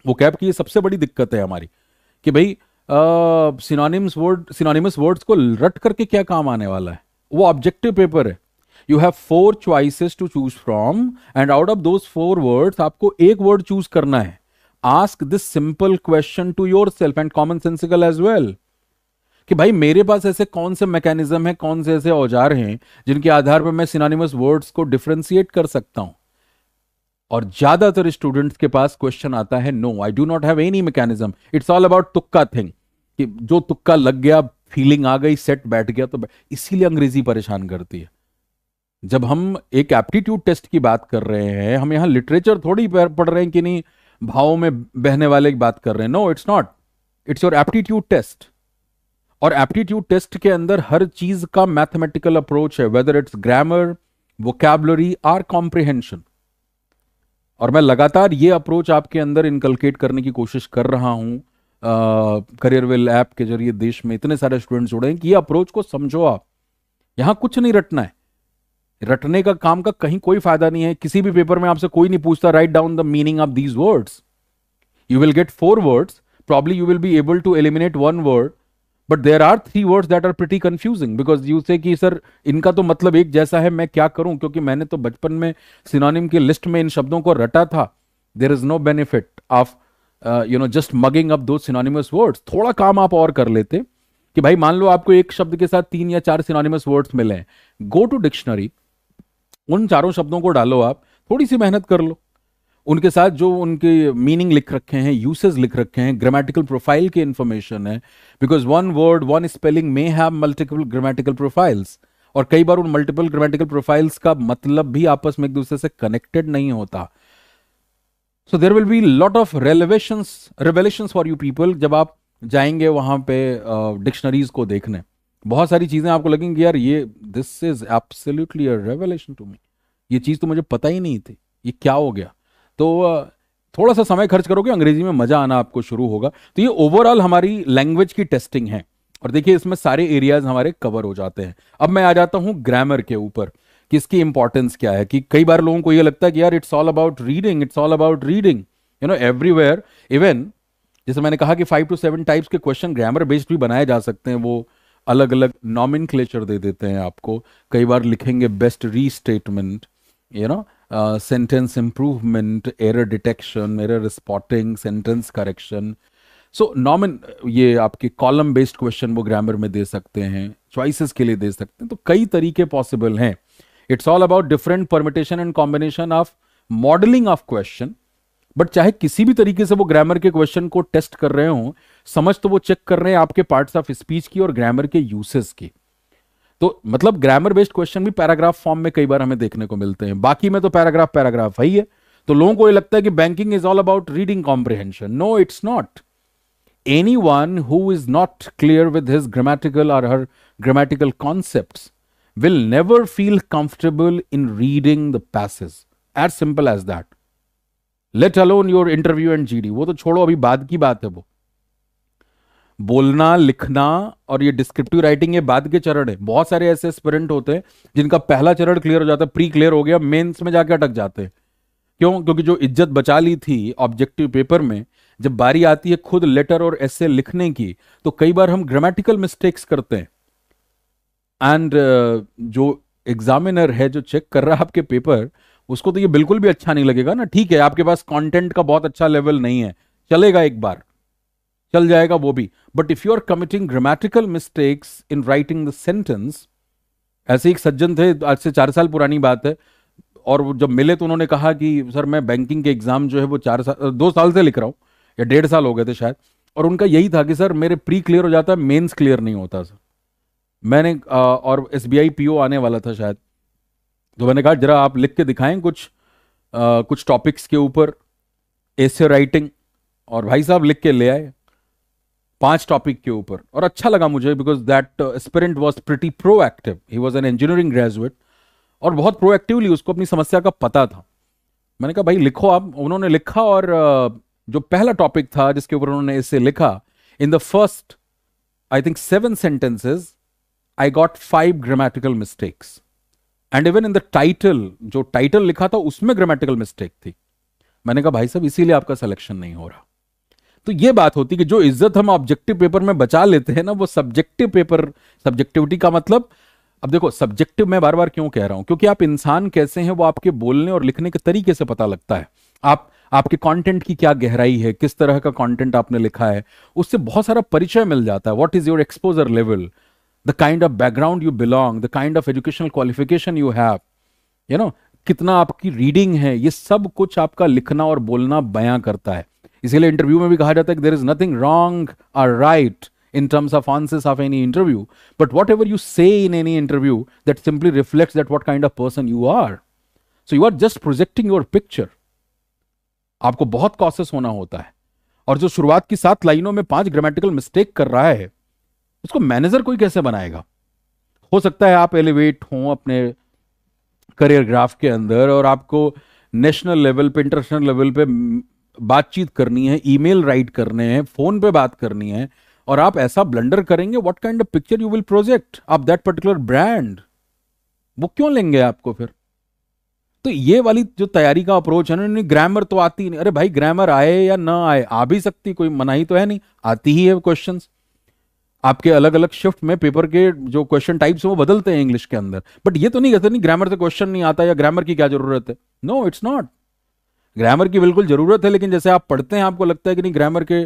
वो कैब की ये सबसे बड़ी दिक्कत है हमारी कि भाई सिनोनिम्स वर्ड सिनोनिमस वर्ड्स को रट करके क्या काम आने वाला है वो ऑब्जेक्टिव पेपर है you have four choices to choose from and out of those four words आपको एक वर्ड चूज करना है ask this simple question to yourself and common sensical as well कि भाई मेरे पास ऐसे कौन से मैकेनिज्म है कौन से ऐसे औजार हैं जिनके आधार पर मैं सिनानिमस वर्ड्स को डिफ्रेंसिएट कर सकता हूं और ज्यादातर स्टूडेंट्स के पास क्वेश्चन आता है no I do not have any mechanism it's all about तुक्का थिंग कि जो तुक्का लग गया फीलिंग आ गई सेट बैठ गया तो इसीलिए अंग्रेजी परेशान करती है जब हम एक एप्टीट्यूड टेस्ट की बात कर रहे हैं हम यहां लिटरेचर थोड़ी पढ़ रहे हैं कि नहीं भावों में बहने वाले की बात कर रहे हैं no it's not it's your aptitude test और एप्टीट्यूड टेस्ट के अंदर हर चीज का मैथमेटिकल अप्रोच है whether it's grammar vocabulary or comprehension और मैं लगातार ये अप्रोच आपके अंदर इनकलकेट करने की कोशिश कर रहा हूं करियर वेल ऐप के जरिए देश में इतने सारे स्टूडेंट्स जुड़े हैं कि ये अप्रोच को समझो आप यहां कुछ नहीं रटना है रटने का काम का कहीं कोई फायदा नहीं है किसी भी पेपर में आपसे कोई नहीं पूछता write down the meaning of these words you will get four words probably you will be able to eliminate one word but there are three words that are pretty confusing because you say कि sir इनका तो मतलब एक जैसा है मैं क्या करूं क्योंकि मैंने तो बचपन में सिनोनिम की लिस्ट में इन शब्दों को रटा था there is no benefit of you know just mugging up two synonymous words थोड़ा काम आप और कर लेते कि भाई मान लो आपको एक शब्द के साथ तीन या चार सिनोनिमस वर्ड्स मिले हैं गो टू डिक्शनरी उन चारों शब्दों को डालो आप थोड़ी सी मेहनत कर लो उनके साथ जो उनके मीनिंग लिख रखे हैं यूसेज लिख रखे हैं ग्रामेटिकल प्रोफाइल की इंफॉर्मेशन है because one word one spelling may have multiple grammatical profiles और कई बार उन मल्टीपल ग्रामेटिकल प्रोफाइल्स का मतलब भी आपस में एक दूसरे से कनेक्टेड नहीं होता so there will be lot of relevation revelation for you people जब आप जाएंगे वहां पे डिक्शनरीज uh, को देखने बहुत सारी चीजें आपको लगेंगी यार ये this is absolutely revelation to me ये चीज तो मुझे पता ही नहीं थी ये क्या हो गया तो थोड़ा सा समय खर्च करोगे अंग्रेजी में मजा आना आपको शुरू होगा तो ये ओवरऑल हमारी लैंग्वेज की टेस्टिंग है और देखिए इसमें सारे एरियाज हमारे कवर हो जाते हैं अब मैं आ जाता हूं ग्रामर के ऊपर किसकी इंपॉर्टेंस क्या है कि कई बार लोगों को ये लगता है कि यार it's all about reading it's all about reading you know everywhere even जैसे मैंने कहा कि फाइव टू सेवन टाइप्स के क्वेश्चन ग्रामर बेस्ड भी बनाए जा सकते हैं वो अलग अलग नॉमिन दे देते हैं आपको कई बार लिखेंगे best restatement you know sentence improvement error detection error spotting sentence correction so नॉमिन ये आपके कॉलम बेस्ड क्वेश्चन वो ग्रामर में दे सकते हैं चॉइसेस के लिए दे सकते हैं तो कई तरीके पॉसिबल हैं it's all about different permutation and combination of modelling of question but चाहे किसी भी तरीके से वो ग्रामर के क्वेश्चन को टेस्ट कर रहे हो समझ तो वो चेक कर रहे हैं आपके पार्ट्स ऑफ स्पीच की और ग्रामर के यूसेस की तो मतलब ग्रामर बेस्ड क्वेश्चन भी पैराग्राफ फॉर्म में कई बार हमें देखने को मिलते हैं बाकी में तो पैराग्राफ पैराग्राफ है ही है तो लोगों को ये लगता है कि banking is all about reading comprehension no it's not anyone who is not clear with his grammatical और her grammatical concept will never feel comfortable in reading the passage as simple as that let alone your interview and GD वो तो छोड़ो अभी बाद की बात है वो बोलना लिखना और ये डिस्क्रिप्टिव राइटिंग ये बाद के चरण है बहुत सारे ऐसे एस्पिरेंट होते हैं जिनका पहला चरण क्लियर हो जाता है प्री क्लियर हो गया मेंस में जाके अटक जाते हैं क्यों क्योंकि जो इज्जत बचा ली थी ऑब्जेक्टिव पेपर में जब बारी आती है खुद लेटर और ऐसे लिखने की तो कई बार हम ग्रामेटिकल मिस्टेक्स करते हैं एंड uh, जो एग्जामिनर है जो चेक कर रहा है आपके पेपर उसको तो ये बिल्कुल भी अच्छा नहीं लगेगा ना ठीक है आपके पास कंटेंट का बहुत अच्छा लेवल नहीं है चलेगा एक बार चल जाएगा वो भी but if you are committing grammatical mistakes in writing the sentence ऐसे एक सज्जन थे आज से चार साल पुरानी बात है और जब मिले तो उन्होंने कहा कि सर मैं बैंकिंग के एग्जाम जो है वो चार साल दो साल से लिख रहा हूँ या डेढ़ साल हो गए थे शायद और उनका यही था कि सर मेरे प्री क्लियर हो जाता है मेन्स क्लियर नहीं होता सर मैंने आ, और एस बी आने वाला था शायद तो मैंने कहा जरा आप लिख के दिखाएं कुछ आ, कुछ टॉपिक्स के ऊपर ऐसे राइटिंग और भाई साहब लिख के ले आए पांच टॉपिक के ऊपर और अच्छा लगा मुझे because that aspirant was pretty proactive he was an engineering graduate और बहुत प्रोएक्टिवली उसको अपनी समस्या का पता था मैंने कहा भाई लिखो आप उन्होंने लिखा और uh, जो पहला टॉपिक था जिसके ऊपर उन्होंने इसे लिखा in the first I think seven sentences I got five grammatical mistakes and even in the title जो टाइटल लिखा था उसमें ग्रामेटिकल मिस्टेक थी मैंने कहा भाई साहब इसीलिए आपका सिलेक्शन नहीं हो रहा तो ये बात होती कि जो इज्जत हम ऑब्जेक्टिव पेपर में बचा लेते हैं ना वो सब्जेक्टिव पेपर सब्जेक्टिविटी का मतलब अब देखो सब्जेक्टिव मैं बार बार क्यों कह रहा हूं क्योंकि आप इंसान कैसे हैं वो आपके बोलने और लिखने के तरीके से पता लगता है आप आपके कंटेंट की क्या गहराई है किस तरह का कंटेंट आपने लिखा है उससे बहुत सारा परिचय मिल जाता है what is your exposure level the kind of background you belong the kind of educational qualification you have you know कितना आपकी रीडिंग है ये सब कुछ आपका लिखना और बोलना बयां करता है इसीलिए इंटरव्यू में भी कहा जाता है there is nothing wrong or right in terms of of of any interview but whatever you say in any interview that simply reflect that what kind of person you are so you are just projecting your picture आपको बहुत cautious होना होता है और जो शुरुआत की सात लाइनों में पांच ग्रामेटिकल मिस्टेक कर रहा है उसको मैनेजर कोई कैसे बनाएगा हो सकता है आप एलिवेट हो अपने करियर ग्राफ के अंदर और आपको नेशनल लेवल पे इंटरनेशनल लेवल पे बातचीत करनी है ईमेल राइट करने हैं फोन पे बात करनी है और आप ऐसा ब्लंडर करेंगे what kind of picture you will project आप दैट पर्टिकुलर ब्रांड वो क्यों लेंगे आपको फिर तो ये वाली जो तैयारी का अप्रोच है ना नहीं ग्रामर तो आती नहीं अरे भाई ग्रामर आए या ना आए आ भी सकती कोई मनाही तो है नहीं आती ही है क्वेश्चन आपके अलग अलग शिफ्ट में पेपर के जो क्वेश्चन टाइप्स है वो बदलते हैं इंग्लिश के अंदर बट ये तो नहीं कहते नहीं ग्रामर से क्वेश्चन नहीं आता या ग्रामर की क्या जरूरत है नो इट्स नॉट ग्रामर की बिल्कुल ज़रूरत है लेकिन जैसे आप पढ़ते हैं आपको लगता है कि नहीं ग्रामर के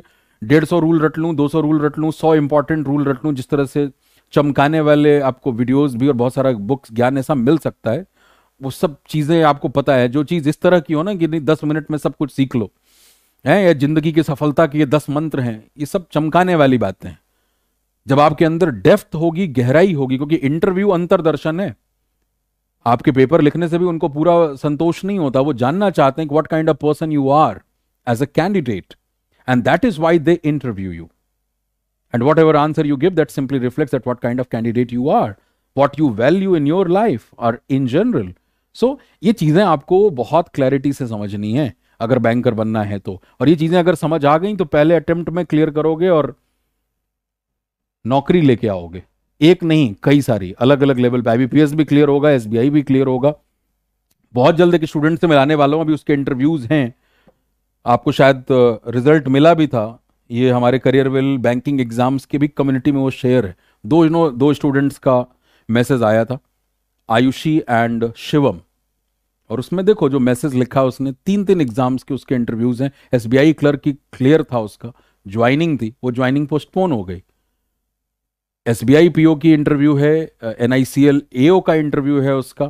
डेढ़ सौ रूल रट लूँ दो सौ रूल रट लूँ सौ इंपॉर्टेंट रूल रट लूँ जिस तरह से चमकाने वाले आपको वीडियोस भी और बहुत सारा बुक्स ज्ञान ऐसा मिल सकता है वो सब चीज़ें आपको पता है जो चीज़ इस तरह की हो ना कि नहीं दस मिनट में सब कुछ सीख लो है या जिंदगी की सफलता के ये दस मंत्र हैं ये सब चमकाने वाली बातें हैं जब आपके अंदर डेफ्थ होगी गहराई होगी क्योंकि इंटरव्यू अंतरदर्शन है आपके पेपर लिखने से भी उनको पूरा संतोष नहीं होता वो जानना चाहते हैं कि what kind of person you are as a candidate and that is why they interview you and whatever answer you give that simply reflect at what kind of candidate you are what you value in your life और in general so ये चीजें आपको बहुत clarity से समझनी है अगर banker बनना है तो और ये चीजें अगर समझ आ गई तो पहले अटेम्प्ट में क्लियर करोगे और नौकरी लेके आओगे एक नहीं कई सारी अलग अलग लेवल पे आईबीपीएस भी क्लियर होगा एसबीआई भी क्लियर होगा बहुत जल्द एक स्टूडेंट से मिलाने वाला हूँ अभी उसके इंटरव्यूज हैं आपको शायद रिजल्ट मिला भी था ये हमारे करियर वेल बैंकिंग एग्जाम्स के भी कम्युनिटी में वो शेयर है दो नो दो स्टूडेंट्स का मैसेज आया था आयुषी एंड शिवम और उसमें देखो जो मैसेज लिखा उसने तीन तीन एग्जाम्स के उसके इंटरव्यूज हैं एसबीआई क्लर्क की क्लियर था उसका ज्वाइनिंग थी वो ज्वाइनिंग पोस्टपोन हो गई S B I P O की इंटरव्यू है N I C L A ओ का इंटरव्यू है उसका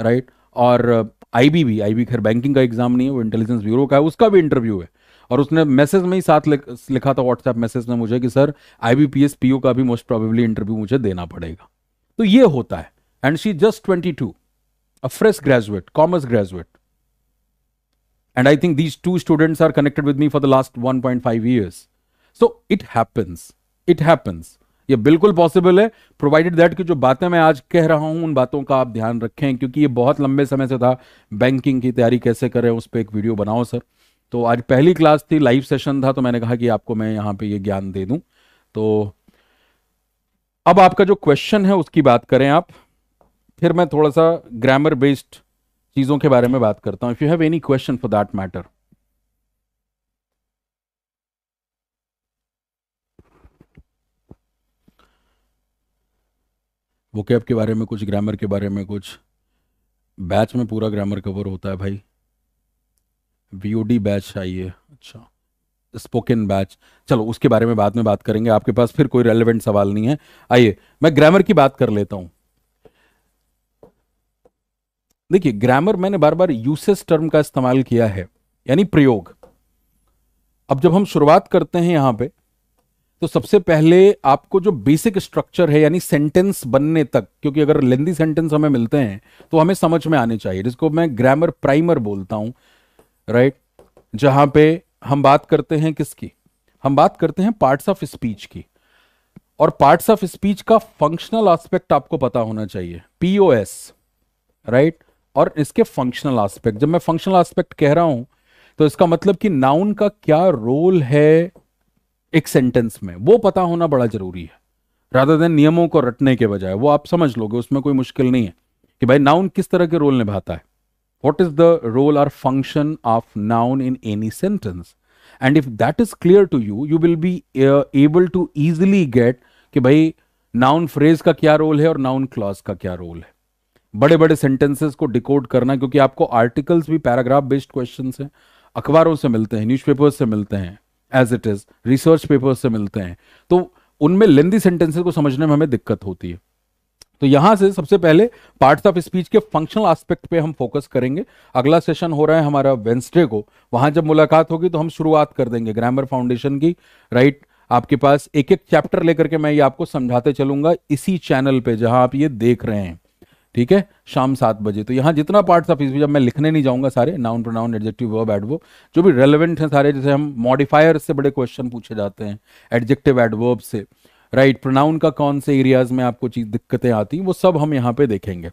राइट और आई बी भी आई बी खैर बैंकिंग का एग्जाम नहीं है वो इंटेलिजेंस ब्यूरो का है उसका भी इंटरव्यू है और उसने मैसेज में ही साथ लिख, लिखा था व्हाट्सएप मैसेज में मुझे कि sir I B P S P O का भी मोस्ट प्रोबेबली इंटरव्यू मुझे देना पड़ेगा तो ये होता है and she just twenty two a fresh graduate commerce graduate think these two students are connected with me for the last one point five years so it happens it happens ये बिल्कुल possible है provided that कि जो बातें मैं आज कह रहा हूं उन बातों का आप ध्यान रखें क्योंकि ये बहुत लंबे समय से था बैंकिंग की तैयारी कैसे करें उस पर एक वीडियो बनाओ सर तो आज पहली क्लास थी लाइव सेशन था तो मैंने कहा कि आपको मैं यहां पे ये ज्ञान दे दूं तो अब आपका जो क्वेश्चन है उसकी बात करें आप फिर मैं थोड़ा सा ग्रामर बेस्ड चीज़ों के बारे में बात करता हूं if you have any question for that matter वो कैब के बारे में कुछ ग्रामर के बारे में कुछ बैच में पूरा ग्रामर कवर होता है भाई वी बैच आइए अच्छा स्पोकन बैच चलो उसके बारे में बाद में बात करेंगे आपके पास फिर कोई रेलिवेंट सवाल नहीं है आइए मैं ग्रामर की बात कर लेता हूं देखिए ग्रामर मैंने बार बार यूसेस टर्म का इस्तेमाल किया है यानी प्रयोग अब जब हम शुरुआत करते हैं यहां पे तो सबसे पहले आपको जो बेसिक स्ट्रक्चर है यानी सेंटेंस बनने तक क्योंकि अगर लेंदी सेंटेंस हमें मिलते हैं तो हमें समझ में आने चाहिए जिसको मैं ग्रामर प्राइमर बोलता हूं राइट जहां पे हम बात करते हैं किसकी हम बात करते हैं पार्ट्स ऑफ स्पीच की और पार्ट्स ऑफ स्पीच का फंक्शनल आस्पेक्ट आपको पता होना चाहिए पीओएस राइट और इसके फंक्शनल आस्पेक्ट जब मैं फंक्शनल आस्पेक्ट कह रहा हूं तो इसका मतलब कि नाउन का क्या रोल है एक सेंटेंस में वो पता होना बड़ा जरूरी है राधा देन नियमों को रटने के बजाय वो आप समझ लोगे उसमें कोई मुश्किल नहीं है कि भाई नाउन किस तरह के रोल निभाता है what is the role or function of noun in any sentence and if that is clear to you you will be able to easily get कि भाई नाउन फ्रेज का क्या रोल है और नाउन क्लॉज का क्या रोल है बड़े बड़े सेंटेंसेस को डिकोड करना क्योंकि आपको आर्टिकल्स भी पैराग्राफ बेस्ड क्वेश्चन हैं अखबारों से मिलते हैं न्यूज से मिलते हैं as it is research paper से मिलते हैं तो उनमें लेंदी सेंटेंसेस को समझने में हमें दिक्कत होती है तो यहां से सबसे पहले पार्ट्स ऑफ स्पीच के फंक्शनल एस्पेक्ट पे हम फोकस करेंगे अगला सेशन हो रहा है हमारा वेंसडे को वहां जब मुलाकात होगी तो हम शुरुआत कर देंगे ग्रामर फाउंडेशन की राइट आपके पास एक एक चैप्टर लेकर के मैं ये आपको समझाते चलूंगा इसी चैनल पे जहां आप ये देख रहे हैं ठीक है शाम सात बजे तो यहाँ जितना पार्ट्स ऑफ स्पीच जब मैं लिखने नहीं जाऊंगा सारे noun pronoun adjective verb adverb जो भी रेलेवेंट हैं सारे जैसे हम मॉडिफायर से बड़े क्वेश्चन पूछे जाते हैं एडजेक्टिव एडवर्ब से राइट right, प्रोनाउन का कौन से एरियाज में आपको चीज दिक्कतें आती वो सब हम यहाँ पे देखेंगे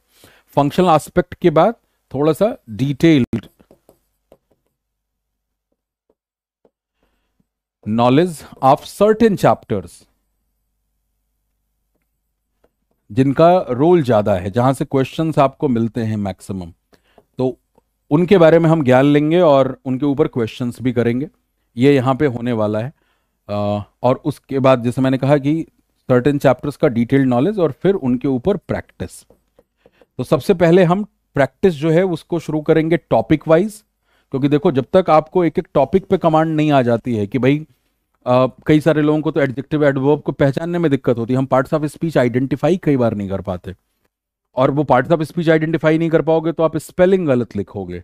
फंक्शनल आस्पेक्ट के बाद थोड़ा सा detailed knowledge of certain chapters जिनका रोल ज़्यादा है जहां से क्वेश्चन आपको मिलते हैं मैक्सिमम तो उनके बारे में हम ज्ञान लेंगे और उनके ऊपर क्वेश्चन भी करेंगे ये यहाँ पे होने वाला है आ, और उसके बाद जैसे मैंने कहा कि सर्टेन चैप्टर्स का डिटेल्ड नॉलेज और फिर उनके ऊपर प्रैक्टिस तो सबसे पहले हम प्रैक्टिस जो है उसको शुरू करेंगे टॉपिक वाइज क्योंकि देखो जब तक आपको एक एक टॉपिक पे कमांड नहीं आ जाती है कि भाई Uh, कई सारे लोगों को तो एडजेक्टिव एडवर्ब को पहचानने में दिक्कत होती है हम पार्ट्स ऑफ स्पीच आइडेंटिफाई कई बार नहीं कर पाते और वो पार्ट्स ऑफ स्पीच आइडेंटिफाई नहीं कर पाओगे तो आप स्पेलिंग गलत लिखोगे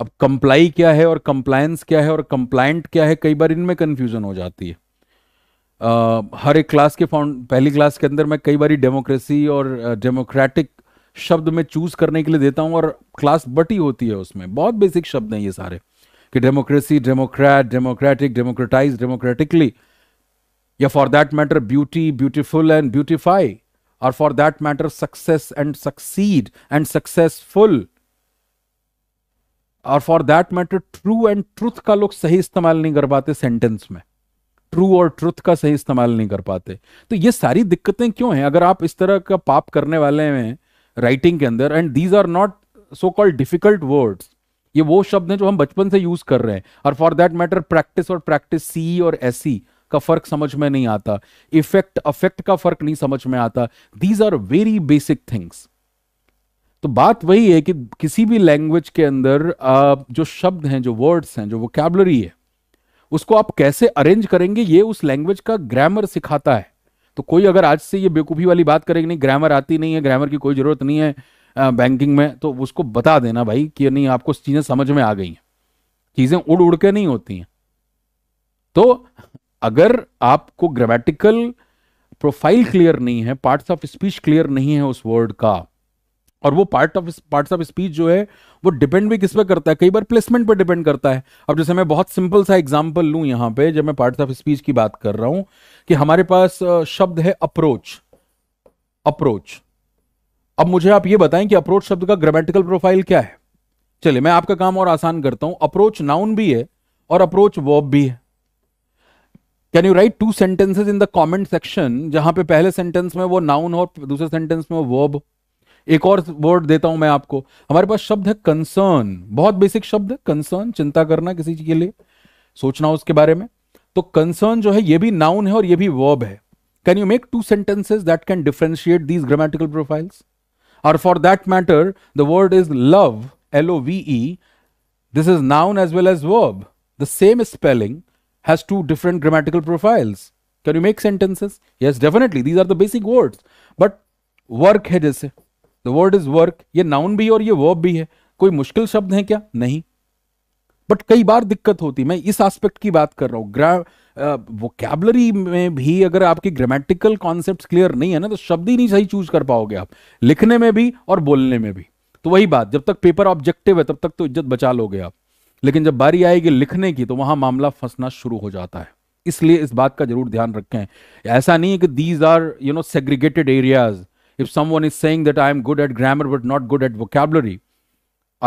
अब कंप्लाई क्या है और कंप्लायंस क्या है और कंप्लाइंट क्या है कई बार इनमें कन्फ्यूजन हो जाती है uh, हर एक क्लास के फाउंड पहली क्लास के अंदर मैं कई बार डेमोक्रेसी और डेमोक्रेटिक uh, शब्द में चूज करने के लिए देता हूँ और क्लास बटी होती है उसमें बहुत बेसिक शब्द हैं ये सारे कि democracy democrat democratic democratize democratically या for that matter beauty beautiful and beautify और for that matter success and succeed and successful और for that matter true and truth का लोग सही इस्तेमाल नहीं कर पाते सेंटेंस में ट्रू और ट्रूथ का सही इस्तेमाल नहीं कर पाते तो ये सारी दिक्कतें क्यों हैं अगर आप इस तरह का पाप करने वाले हैं राइटिंग के अंदर and these are not so called difficult words ये वो शब्द हैं जो हम बचपन से यूज कर रहे हैं और फॉर दैट मैटर प्रैक्टिस और प्रैक्टिस सी और एस e का फर्क समझ में नहीं आता इफेक्ट अफेक्ट का फर्क नहीं समझ में आता these are very basic things तो बात वही है कि किसी भी लैंग्वेज के अंदर जो शब्द हैं जो वर्ड्स हैं जो वोकेबलरी है उसको आप कैसे अरेंज करेंगे ये उस लैंग्वेज का ग्रामर सिखाता है तो कोई अगर आज से ये बेवकूफ़ी वाली बात करेगी नहीं ग्रामर आती नहीं है ग्रामर की कोई ज़रूरत नहीं है बैंकिंग में तो उसको बता देना भाई कि नहीं आपको चीज़ें समझ में आ गई हैं चीज़ें उड़ उड़ के नहीं होती हैं तो अगर आपको ग्रामेटिकल प्रोफाइल क्लियर नहीं है पार्ट्स ऑफ स्पीच क्लियर नहीं है उस वर्ड का और वो part of parts of speech जो है वो डिपेंड भी किस पे करता है कई बार प्लेसमेंट पे डिपेंड करता है अब जैसे मैं बहुत सिंपल सा एग्जांपल लू यहां पे जब मैं पार्ट्स ऑफ स्पीच की बात कर रहा हूं कि हमारे पास शब्द है अप्रोच अप्रोच अब मुझे आप ये बताएं कि अप्रोच शब्द का ग्रामेटिकल प्रोफाइल क्या है चलिए मैं आपका काम और आसान करता हूं अप्रोच नाउन भी है और अप्रोच वर्ब भी है can you write two sentences in the comment section जहां पे पहले सेंटेंस में वो नाउन और दूसरे सेंटेंस में वो वर्ब एक और वर्ड देता हूं मैं आपको हमारे पास शब्द है कंसर्न बहुत बेसिक शब्द है कंसर्न चिंता करना किसी चीज के लिए सोचना उसके बारे में तो कंसर्न जो है ये भी नाउन है और ये भी वर्ब है can you make two sentences that can differentiate these grammatical profiles or for that matter, the word is love, L O V E. This is noun as well as verb. The same spelling has two different grammatical profiles. Can you make sentences? Yes, definitely. These are the basic words. but work hai jaise the word is work ye noun bhi aur ye verb bhi hai koi mushkil shabd hai kya nahi but कई बार दिक्कत होती मैं इस aspect की बात कर रहा हूं वोकैबलरी में भी अगर आपके ग्रामेटिकल कॉन्सेप्ट क्लियर नहीं है ना तो शब्द ही नहीं सही चूज कर पाओगे आप लिखने में भी और बोलने में भी तो वही बात जब तक पेपर ऑब्जेक्टिव है तब तक तो इज्जत बचा लोगे आप लेकिन जब बारी आएगी लिखने की तो वहां मामला फंसना शुरू हो जाता है इसलिए इस बात का जरूर ध्यान रखें ऐसा नहीं है कि these are you know segregated areas if someone is saying that I am good at grammar but not good at vocabulary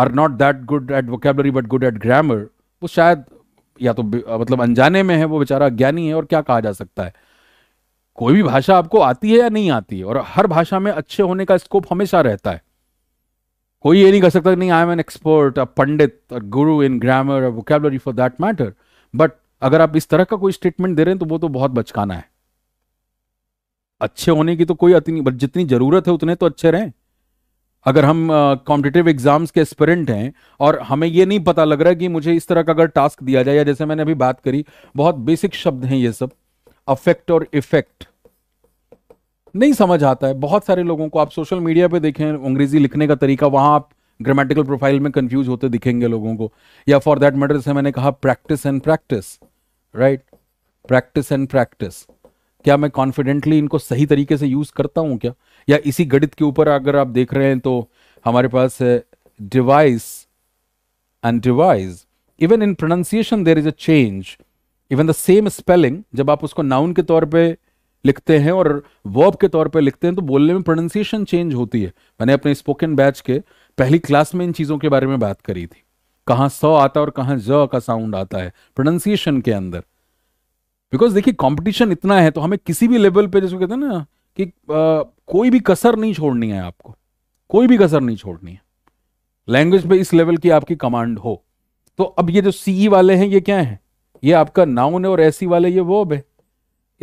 or not that good at vocabulary but good at grammar वो शायद या तो मतलब अनजाने में है वो बेचारा ज्ञानी है और क्या कहा जा सकता है कोई भी भाषा आपको आती है या नहीं आती है और हर भाषा में अच्छे होने का स्कोप हमेशा रहता है कोई ये नहीं कह सकता नहीं I am an expert a pandit a guru in grammar a vocabulary for that matter but अगर आप इस तरह का कोई स्टेटमेंट दे रहे हैं तो वो तो बहुत बचकाना है अच्छे होने की तो कोई अतनी जितनी जरूरत है उतने तो अच्छे रहें अगर हम कॉम्पिटेटिव uh, एग्जाम्स के एस्पिरेंट हैं और हमें ये नहीं पता लग रहा है कि मुझे इस तरह का अगर टास्क दिया जाए या जैसे मैंने अभी बात करी बहुत बेसिक शब्द हैं ये सब अफेक्ट और इफेक्ट नहीं समझ आता है बहुत सारे लोगों को आप सोशल मीडिया पे देखें अंग्रेजी लिखने का तरीका वहां आप ग्रामेटिकल प्रोफाइल में कंफ्यूज होते दिखेंगे लोगों को या फॉर दैट मैटर से मैंने कहा practice and practice right practice and practice क्या मैं कॉन्फिडेंटली इनको सही तरीके से यूज करता हूं क्या या इसी गणित के ऊपर अगर आप देख रहे हैं तो हमारे पास है device and devise even in pronunciation there is a change even the same spelling जब आप उसको नाउन के तौर पे लिखते हैं और वर्ब के तौर पे लिखते हैं तो बोलने में प्रोनाउंसिएशन चेंज होती है मैंने अपने स्पोकन बैच के पहली क्लास में इन चीज़ों के बारे में बात करी थी कहाँ स आता और कहां ज का साउंड आता है प्रोनाउंसिएशन के अंदर बिकॉज देखिए कंपटीशन इतना है तो हमें किसी भी लेवल पे जैसे कहते हैं ना कि आ, कोई भी कसर नहीं छोड़नी है आपको कोई भी कसर नहीं छोड़नी है लैंग्वेज पे इस लेवल की आपकी कमांड हो तो अब ये जो सीई e वाले हैं ये क्या है ये आपका नाउन है और ऐसी e वाले ये वो है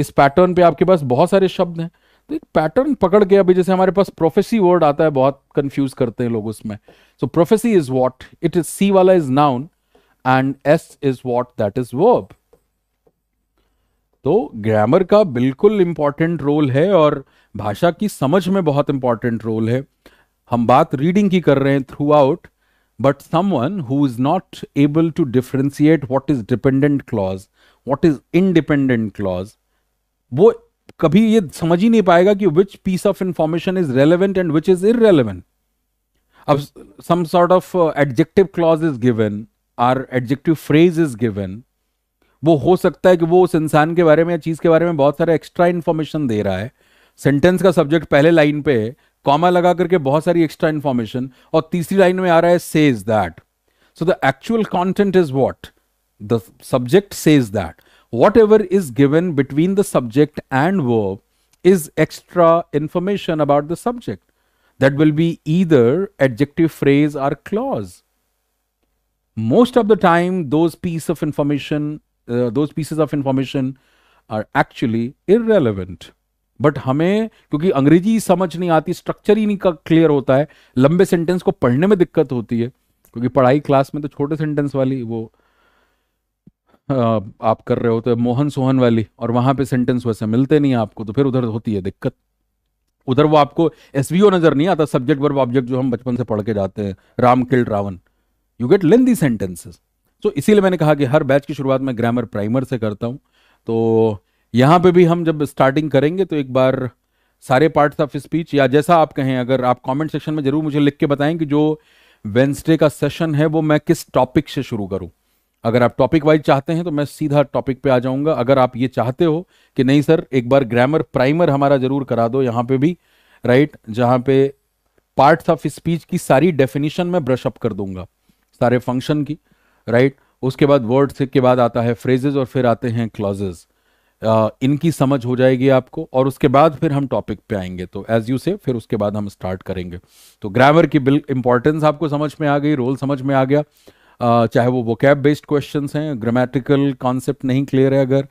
इस पैटर्न पे आपके पास बहुत सारे शब्द हैं तो एक पैटर्न पकड़ के अभी जैसे हमारे पास प्रोफेसी वर्ड आता है बहुत कंफ्यूज करते हैं लोग उसमें so prophecy is what it is C वाला is noun and S is what that is verb तो ग्रामर का बिल्कुल इम्पॉर्टेंट रोल है और भाषा की समझ में बहुत इम्पॉर्टेंट रोल है हम बात रीडिंग की कर रहे हैं throughout but someone who is not able to differentiate what is dependent clause what is independent clause वो कभी ये समझ ही नहीं पाएगा कि which piece of information is relevant and which is irrelevant अब some sort of adjective clause is given or adjective phrase is given वो हो सकता है कि वो उस इंसान के बारे में या चीज़ के बारे में बहुत सारा एक्स्ट्रा इन्फॉर्मेशन दे रहा है सेंटेंस का सब्जेक्ट पहले लाइन पे है कॉमा लगा करके बहुत सारी एक्स्ट्रा इन्फॉर्मेशन और तीसरी लाइन में आ रहा है says that so the actual content is what the subject says that whatever is given between the subject and वो is extra information about the subject that will be either adjective phrase or clause Most of the time, those piece of information uh, those pieces of information are actually irrelevant. But हमें क्योंकि अंग्रेजी समझ नहीं आती structure ही नहीं clear होता है लंबे सेंटेंस को पढ़ने में दिक्कत होती है क्योंकि पढ़ाई क्लास में तो छोटे सेंटेंस वाली वो uh, आप कर रहे होते तो मोहन सोहन वाली और वहां पे सेंटेंस वैसे मिलते नहीं आपको तो फिर उधर होती है दिक्कत उधर वो आपको एस नजर नहीं आता सब्जेक्ट वर्ब ऑब्जेक्ट जो हम बचपन से पढ़ के जाते हैं Ram killed Ravan you get lengthy sentences so so, इसीलिए मैंने कहा कि हर बैच की शुरुआत मैं ग्रामर प्राइमर से करता हूँ तो यहाँ पे भी हम जब स्टार्टिंग करेंगे तो एक बार सारे पार्ट्स ऑफ स्पीच या जैसा आप कहें अगर आप कमेंट सेक्शन में जरूर मुझे लिख के बताएं कि जो वेंसडे का सेशन है वो मैं किस टॉपिक से शुरू करूं अगर आप टॉपिक वाइज चाहते हैं तो मैं सीधा टॉपिक पे आ जाऊंगा अगर आप ये चाहते हो कि नहीं सर एक बार ग्रामर प्राइमर हमारा जरूर करा दो यहाँ पे भी राइट जहाँ पे पार्ट्स ऑफ स्पीच की सारी डेफिनेशन में ब्रश अप कर दूंगा सारे फंक्शन की राइट right? उसके बाद वर्ड से के बाद आता है फ्रेजेज और फिर आते हैं क्लॉजेज uh, इनकी समझ हो जाएगी आपको और उसके बाद फिर हम टॉपिक पे आएंगे तो एज यू से फिर उसके बाद हम स्टार्ट करेंगे तो ग्रामर की बिल इंपॉर्टेंस आपको समझ में आ गई रोल समझ में आ गया uh, चाहे वो वोकैब बेस्ड क्वेश्चन हैं ग्रामेटिकल कॉन्सेप्ट नहीं क्लियर है अगर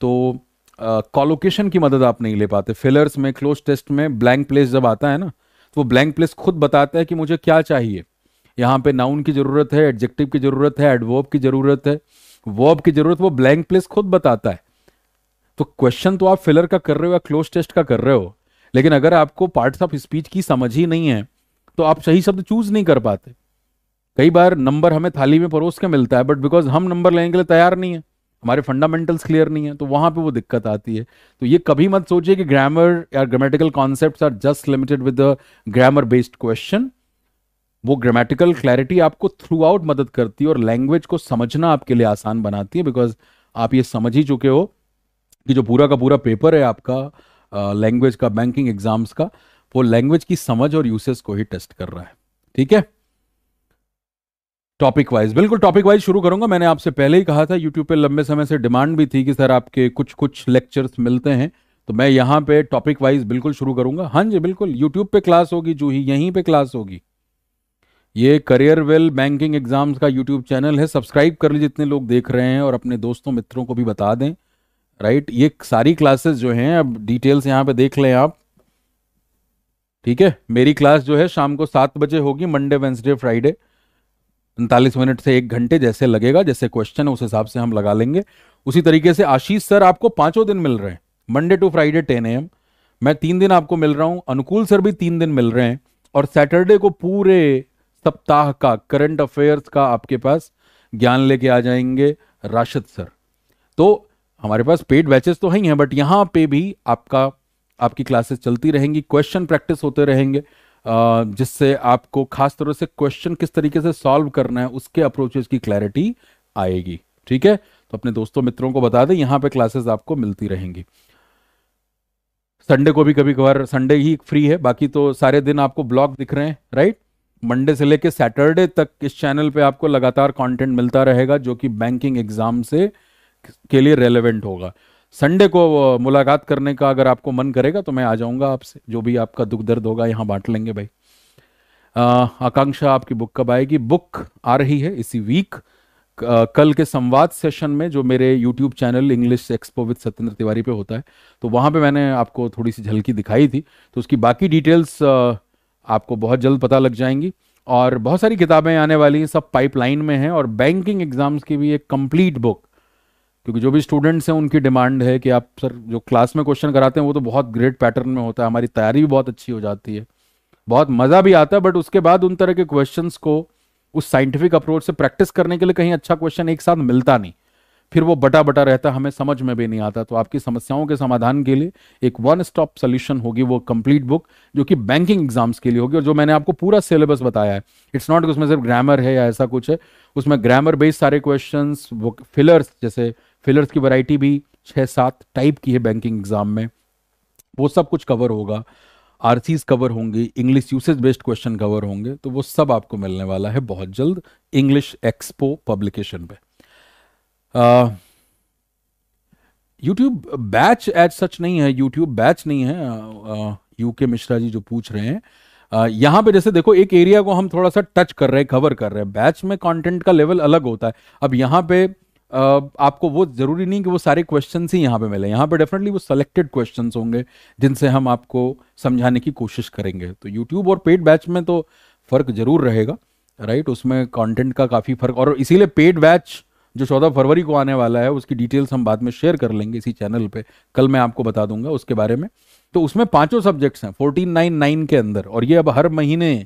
तो कॉलोकेशन uh, की मदद आप नहीं ले पाते फिलर्स में क्लोज टेस्ट में ब्लैंक प्लेस जब आता है ना तो वो ब्लैंक प्लेस खुद बताता है कि मुझे क्या चाहिए यहाँ पे नाउन की ज़रूरत है एडजेक्टिव की ज़रूरत है एडवर्ब की ज़रूरत है वर्ब की ज़रूरत वो ब्लैंक प्लेस खुद बताता है तो क्वेश्चन तो आप फिलर का कर रहे हो या क्लोज टेस्ट का कर रहे हो लेकिन अगर आपको पार्ट्स ऑफ स्पीच की समझ ही नहीं है तो आप सही शब्द चूज नहीं कर पाते कई बार नंबर हमें थाली में परोस के मिलता है बट बिकॉज हम नंबर लेने के लिए तैयार नहीं है हमारे फंडामेंटल्स क्लियर नहीं है तो वहां पे वो दिक्कत आती है तो ये कभी मत सोचिए कि ग्रामर या grammatical concept are just limited with the grammar based question वो ग्रामेटिकल क्लैरिटी आपको थ्रू आउट मदद करती है और लैंग्वेज को समझना आपके लिए आसान बनाती है बिकॉज आप ये समझ ही चुके हो कि जो पूरा का पूरा पेपर है आपका लैंग्वेज का बैंकिंग एग्जाम्स का वो लैंग्वेज की समझ और यूसेज को ही टेस्ट कर रहा है ठीक है टॉपिक वाइज बिल्कुल टॉपिक वाइज शुरू करूंगा मैंने आपसे पहले ही कहा था यूट्यूब पे लंबे समय से डिमांड भी थी कि सर आपके कुछ कुछ लेक्चर्स मिलते हैं तो मैं यहाँ पे टॉपिक वाइज बिल्कुल शुरू करूंगा हाँ जी बिल्कुल यूट्यूब पे क्लास होगी जो ही यहीं पे क्लास होगी ये करियर वेल बैंकिंग एग्जाम्स का यूट्यूब चैनल है सब्सक्राइब कर लीजिए जितने लोग देख रहे हैं और अपने दोस्तों मित्रों को भी बता दें राइट ये सारी क्लासेस जो हैं अब डिटेल्स यहाँ पे देख लें आप ठीक है मेरी क्लास जो है शाम को सात बजे होगी मंडे वेंसडे फ्राइडे पैंतालीस मिनट से एक घंटे जैसे लगेगा जैसे क्वेश्चन है उस हिसाब से हम लगा लेंगे उसी तरीके से आशीष सर आपको पांचों दिन मिल रहे हैं Monday to Friday ten AM मैं तीन दिन आपको मिल रहा हूँ अनुकूल सर भी तीन दिन मिल रहे हैं और सैटरडे को पूरे सप्ताह का करंट अफेयर्स का आपके पास ज्ञान लेके आ जाएंगे राशिद सर तो हमारे पास पेड बैचेस तो ही हैं बट यहाँ पे भी आपका आपकी क्लासेस चलती रहेंगी क्वेश्चन प्रैक्टिस होते रहेंगे जिससे आपको खास तरह से क्वेश्चन किस तरीके से सॉल्व करना है उसके अप्रोचेस की क्लैरिटी आएगी ठीक है तो अपने दोस्तों मित्रों को बता दें यहाँ पे क्लासेस आपको मिलती रहेंगी संडे को भी कभी कभार संडे ही फ्री है बाकी तो सारे दिन आपको ब्लॉग दिख रहे हैं राइट मंडे से लेकर सैटरडे तक इस चैनल पे आपको लगातार कंटेंट मिलता रहेगा जो कि बैंकिंग एग्जाम से के लिए रेलेवेंट होगा संडे को मुलाकात करने का अगर आपको मन करेगा तो मैं आ जाऊंगा आपसे जो भी आपका दुख दर्द होगा यहाँ बांट लेंगे भाई आकांक्षा आपकी बुक कब आएगी बुक आ रही है इसी वीक कल के संवाद सेशन में जो मेरे YouTube channel English Expo with Satyendra Tiwari पे होता है तो वहाँ पे मैंने आपको थोड़ी सी झलकी दिखाई थी तो उसकी बाकी डिटेल्स आपको बहुत जल्द पता लग जाएंगी और बहुत सारी किताबें आने वाली हैं सब पाइपलाइन में हैं और बैंकिंग एग्ज़ाम्स की भी एक कंप्लीट बुक क्योंकि जो भी स्टूडेंट्स हैं उनकी डिमांड है कि आप सर जो क्लास में क्वेश्चन कराते हैं वो तो बहुत ग्रेट पैटर्न में होता है हमारी तैयारी भी बहुत अच्छी हो जाती है बहुत मज़ा भी आता है बट उसके बाद उन तरह के क्वेश्चंस को उस साइंटिफिक अप्रोच से प्रैक्टिस करने के लिए कहीं अच्छा क्वेश्चन एक साथ मिलता नहीं फिर वो बटा बटा रहता हमें समझ में भी नहीं आता तो आपकी समस्याओं के समाधान के लिए एक वन स्टॉप सोल्यूशन होगी वो कंप्लीट बुक जो कि बैंकिंग एग्जाम्स के लिए होगी और जो मैंने आपको पूरा सिलेबस बताया है इट्स नॉट उसमें सिर्फ ग्रामर है या ऐसा कुछ है उसमें ग्रामर बेस्ड सारे क्वेश्चन फिलर्स जैसे फिलर्स की वराइटी भी छः सात टाइप की है बैंकिंग एग्जाम में वो सब कुछ कवर होगा आर कवर होंगी English usage based question cover होंगे तो वो सब आपको मिलने वाला है बहुत जल्द इंग्लिश एक्सपो पब्लिकेशन पे यूट्यूब बैच एज सच नहीं है यूट्यूब बैच नहीं है यू के मिश्रा जी जो पूछ रहे हैं uh, यहां पे जैसे देखो एक एरिया को हम थोड़ा सा टच कर रहे हैं कवर कर रहे हैं बैच में कंटेंट का लेवल अलग होता है अब यहां पे uh, आपको वो ज़रूरी नहीं कि वो सारे क्वेश्चन ही यहाँ पे मिले यहां पे डेफिनेटली वो सेलेक्टेड क्वेश्चन होंगे जिनसे हम आपको समझाने की कोशिश करेंगे तो यूट्यूब और पेड बैच में तो फ़र्क ज़रूर रहेगा राइट उसमें कंटेंट का काफ़ी फ़र्क और इसीलिए पेड बैच जो चौदह फरवरी को आने वाला है उसकी डिटेल्स हम बाद में शेयर कर लेंगे इसी चैनल पे कल मैं आपको बता दूंगा उसके बारे में तो उसमें पांचों सब्जेक्ट्स हैं फोर्टीन नाइन नाइन के अंदर और ये अब हर महीने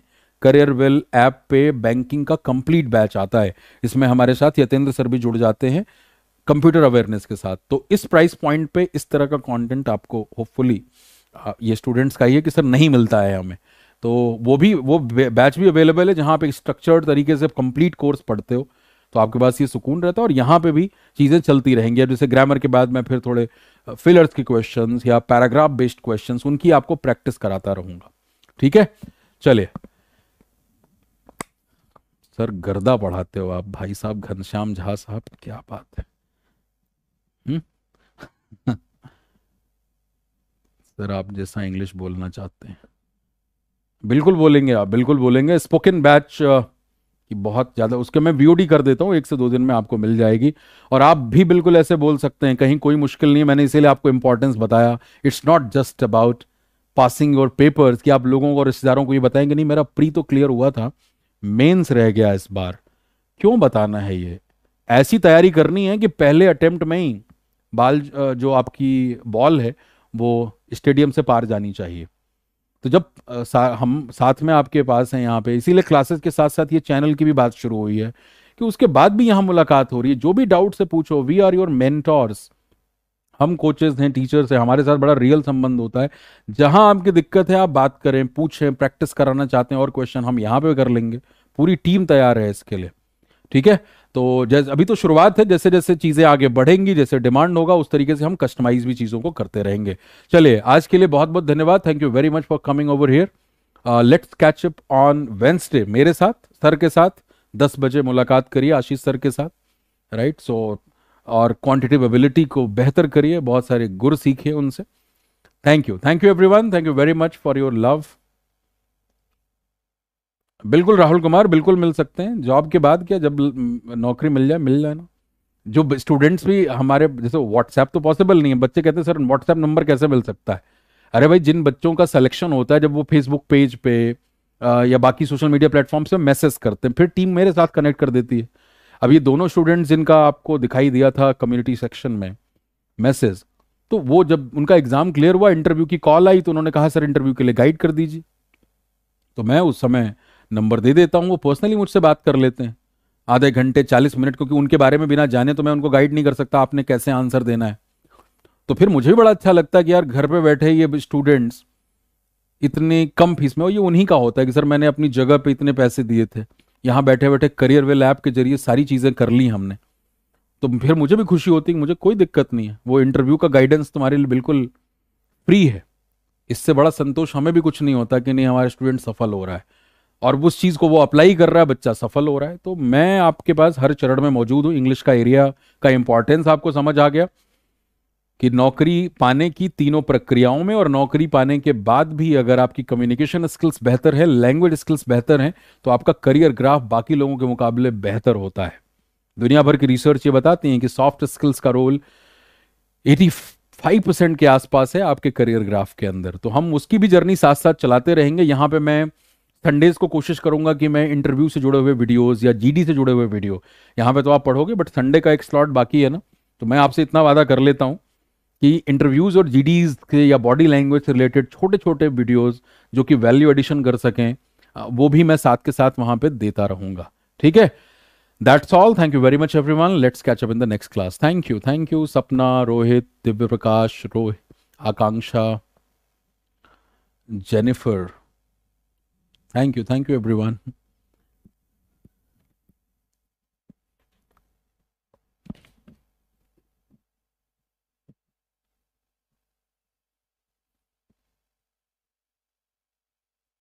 करियर वेल ऐप पे बैंकिंग का कंप्लीट बैच आता है इसमें हमारे साथ यतेंद्र सर भी जुड़ जाते हैं कंप्यूटर अवेयरनेस के साथ तो इस प्राइस पॉइंट पे इस तरह का कंटेंट आपको होपफुली ये स्टूडेंट्स का ही है कि सर नहीं मिलता है हमें तो वो भी वो बैच भी अवेलेबल है जहाँ पे स्ट्रक्चर्ड तरीके से कंप्लीट कोर्स पढ़ते हो तो आपके पास ये सुकून रहता है और यहाँ पे भी चीज़ें चलती रहेंगी अब जैसे ग्रामर के बाद मैं फिर थोड़े फिलर्स के क्वेश्चन या पैराग्राफ बेस्ड क्वेश्चन उनकी आपको प्रैक्टिस कराता रहूंगा ठीक है चलिए सर गर्दा पढ़ाते हो आप भाई साहब घनश्याम झा साहब क्या बात है हम्म? सर आप जैसा इंग्लिश बोलना चाहते हैं बिल्कुल बोलेंगे आप बिल्कुल बोलेंगे स्पोकन बैच कि बहुत ज़्यादा उसके मैं वीओडी कर देता हूँ एक से दो दिन में आपको मिल जाएगी और आप भी बिल्कुल ऐसे बोल सकते हैं कहीं कोई मुश्किल नहीं है मैंने इसीलिए आपको इंपॉर्टेंस बताया it's not just about passing your papers कि आप लोगों को और रिश्तेदारों को ये बताएंगे नहीं मेरा प्री तो क्लियर हुआ था मेंस रह गया इस बार क्यों बताना है ये ऐसी तैयारी करनी है कि पहले अटेम्प्ट में ही बाल जो आपकी बॉल है वो स्टेडियम से पार जानी चाहिए तो जब सा, हम साथ में आपके पास हैं यहाँ पे इसीलिए क्लासेस के साथ साथ ये चैनल की भी बात शुरू हुई है कि उसके बाद भी यहाँ मुलाकात हो रही है जो भी डाउट से पूछो वी आर योर मेंटोर्स हम कोचेज हैं टीचर्स हैं हमारे साथ बड़ा रियल संबंध होता है जहां आपकी दिक्कत है आप बात करें पूछें प्रैक्टिस कराना चाहते हैं और क्वेश्चन हम यहाँ पे कर लेंगे पूरी टीम तैयार है इसके लिए ठीक है तो जैसे अभी तो शुरुआत है जैसे जैसे चीज़ें आगे बढ़ेंगी जैसे डिमांड होगा उस तरीके से हम कस्टमाइज भी चीज़ों को करते रहेंगे चलिए आज के लिए बहुत बहुत धन्यवाद thank you very much for coming over here let's catch up on Wednesday मेरे साथ सर के साथ दस बजे मुलाकात करिए आशीष सर के साथ राइट right? सो so, और क्वांटिटिव एबिलिटी को बेहतर करिए बहुत सारे गुर सीखिए उनसे thank you thank you everyone thank you very much for your love बिल्कुल राहुल कुमार बिल्कुल मिल सकते हैं जॉब के बाद क्या जब नौकरी मिल जाए मिल जाए ना जो स्टूडेंट्स भी हमारे जैसे व्हाट्सएप तो पॉसिबल नहीं है बच्चे कहते हैं सर व्हाट्सएप नंबर कैसे मिल सकता है अरे भाई जिन बच्चों का सिलेक्शन होता है जब वो फेसबुक पेज पे या बाकी सोशल मीडिया प्लेटफॉर्म से मैसेज करते हैं फिर टीम मेरे साथ कनेक्ट कर देती है अब ये दोनों स्टूडेंट्स जिनका आपको दिखाई दिया था कम्युनिटी सेक्शन में मैसेज तो वो जब उनका एग्जाम क्लियर हुआ इंटरव्यू की कॉल आई तो उन्होंने कहा सर इंटरव्यू के लिए गाइड कर दीजिए तो मैं उस समय नंबर दे देता हूँ वो पर्सनली मुझसे बात कर लेते हैं आधे घंटे चालीस मिनट क्योंकि उनके बारे में बिना जाने तो मैं उनको गाइड नहीं कर सकता आपने कैसे आंसर देना है तो फिर मुझे भी बड़ा अच्छा लगता है कि यार घर पे बैठे ये स्टूडेंट्स इतने कम फीस में और ये उन्हीं का होता है कि सर मैंने अपनी जगह पे इतने पैसे दिए थे यहाँ बैठे बैठे करियर वेल ऐप के जरिए सारी चीज़ें कर ली हमने तो फिर मुझे भी खुशी होती है मुझे कोई दिक्कत नहीं है वो इंटरव्यू का गाइडेंस तुम्हारे लिए बिल्कुल फ्री है इससे बड़ा संतोष हमें भी कुछ नहीं होता कि नहीं हमारा स्टूडेंट सफल हो रहा है और उस चीज़ को वो अप्लाई कर रहा है बच्चा सफल हो रहा है तो मैं आपके पास हर चरण में मौजूद हूं इंग्लिश का एरिया का इंपॉर्टेंस आपको समझ आ गया कि नौकरी पाने की तीनों प्रक्रियाओं में और नौकरी पाने के बाद भी अगर आपकी कम्युनिकेशन स्किल्स बेहतर है लैंग्वेज स्किल्स बेहतर हैं तो आपका करियर ग्राफ बाकी लोगों के मुकाबले बेहतर होता है दुनिया भर की रिसर्च ये बताती है कि सॉफ्ट स्किल्स का रोल 85 परसेंट के आसपास है आपके करियर ग्राफ के अंदर तो हम उसकी भी जर्नी साथ साथ चलाते रहेंगे यहां पे मैं संडेज को कोशिश करूंगा कि मैं इंटरव्यू से जुड़े हुए वीडियोस या जीडी से जुड़े हुए वीडियो यहाँ पे तो आप पढ़ोगे बट संडे का एक स्लॉट बाकी है ना तो मैं आपसे इतना वादा कर लेता हूँ कि इंटरव्यूज़ और जीडीज के या बॉडी लैंग्वेज से रिलेटेड छोटे छोटे वीडियोज़ जो कि वैल्यू एडिशन कर सकें वो भी मैं साथ के साथ वहाँ पर देता रहूँगा ठीक है that's all thank you very much everyone let's catch in the next class thank you thank you Sapna Rohit Divya Prakash Rohit Akanksha Jennifer Thank you. Thank you, everyone.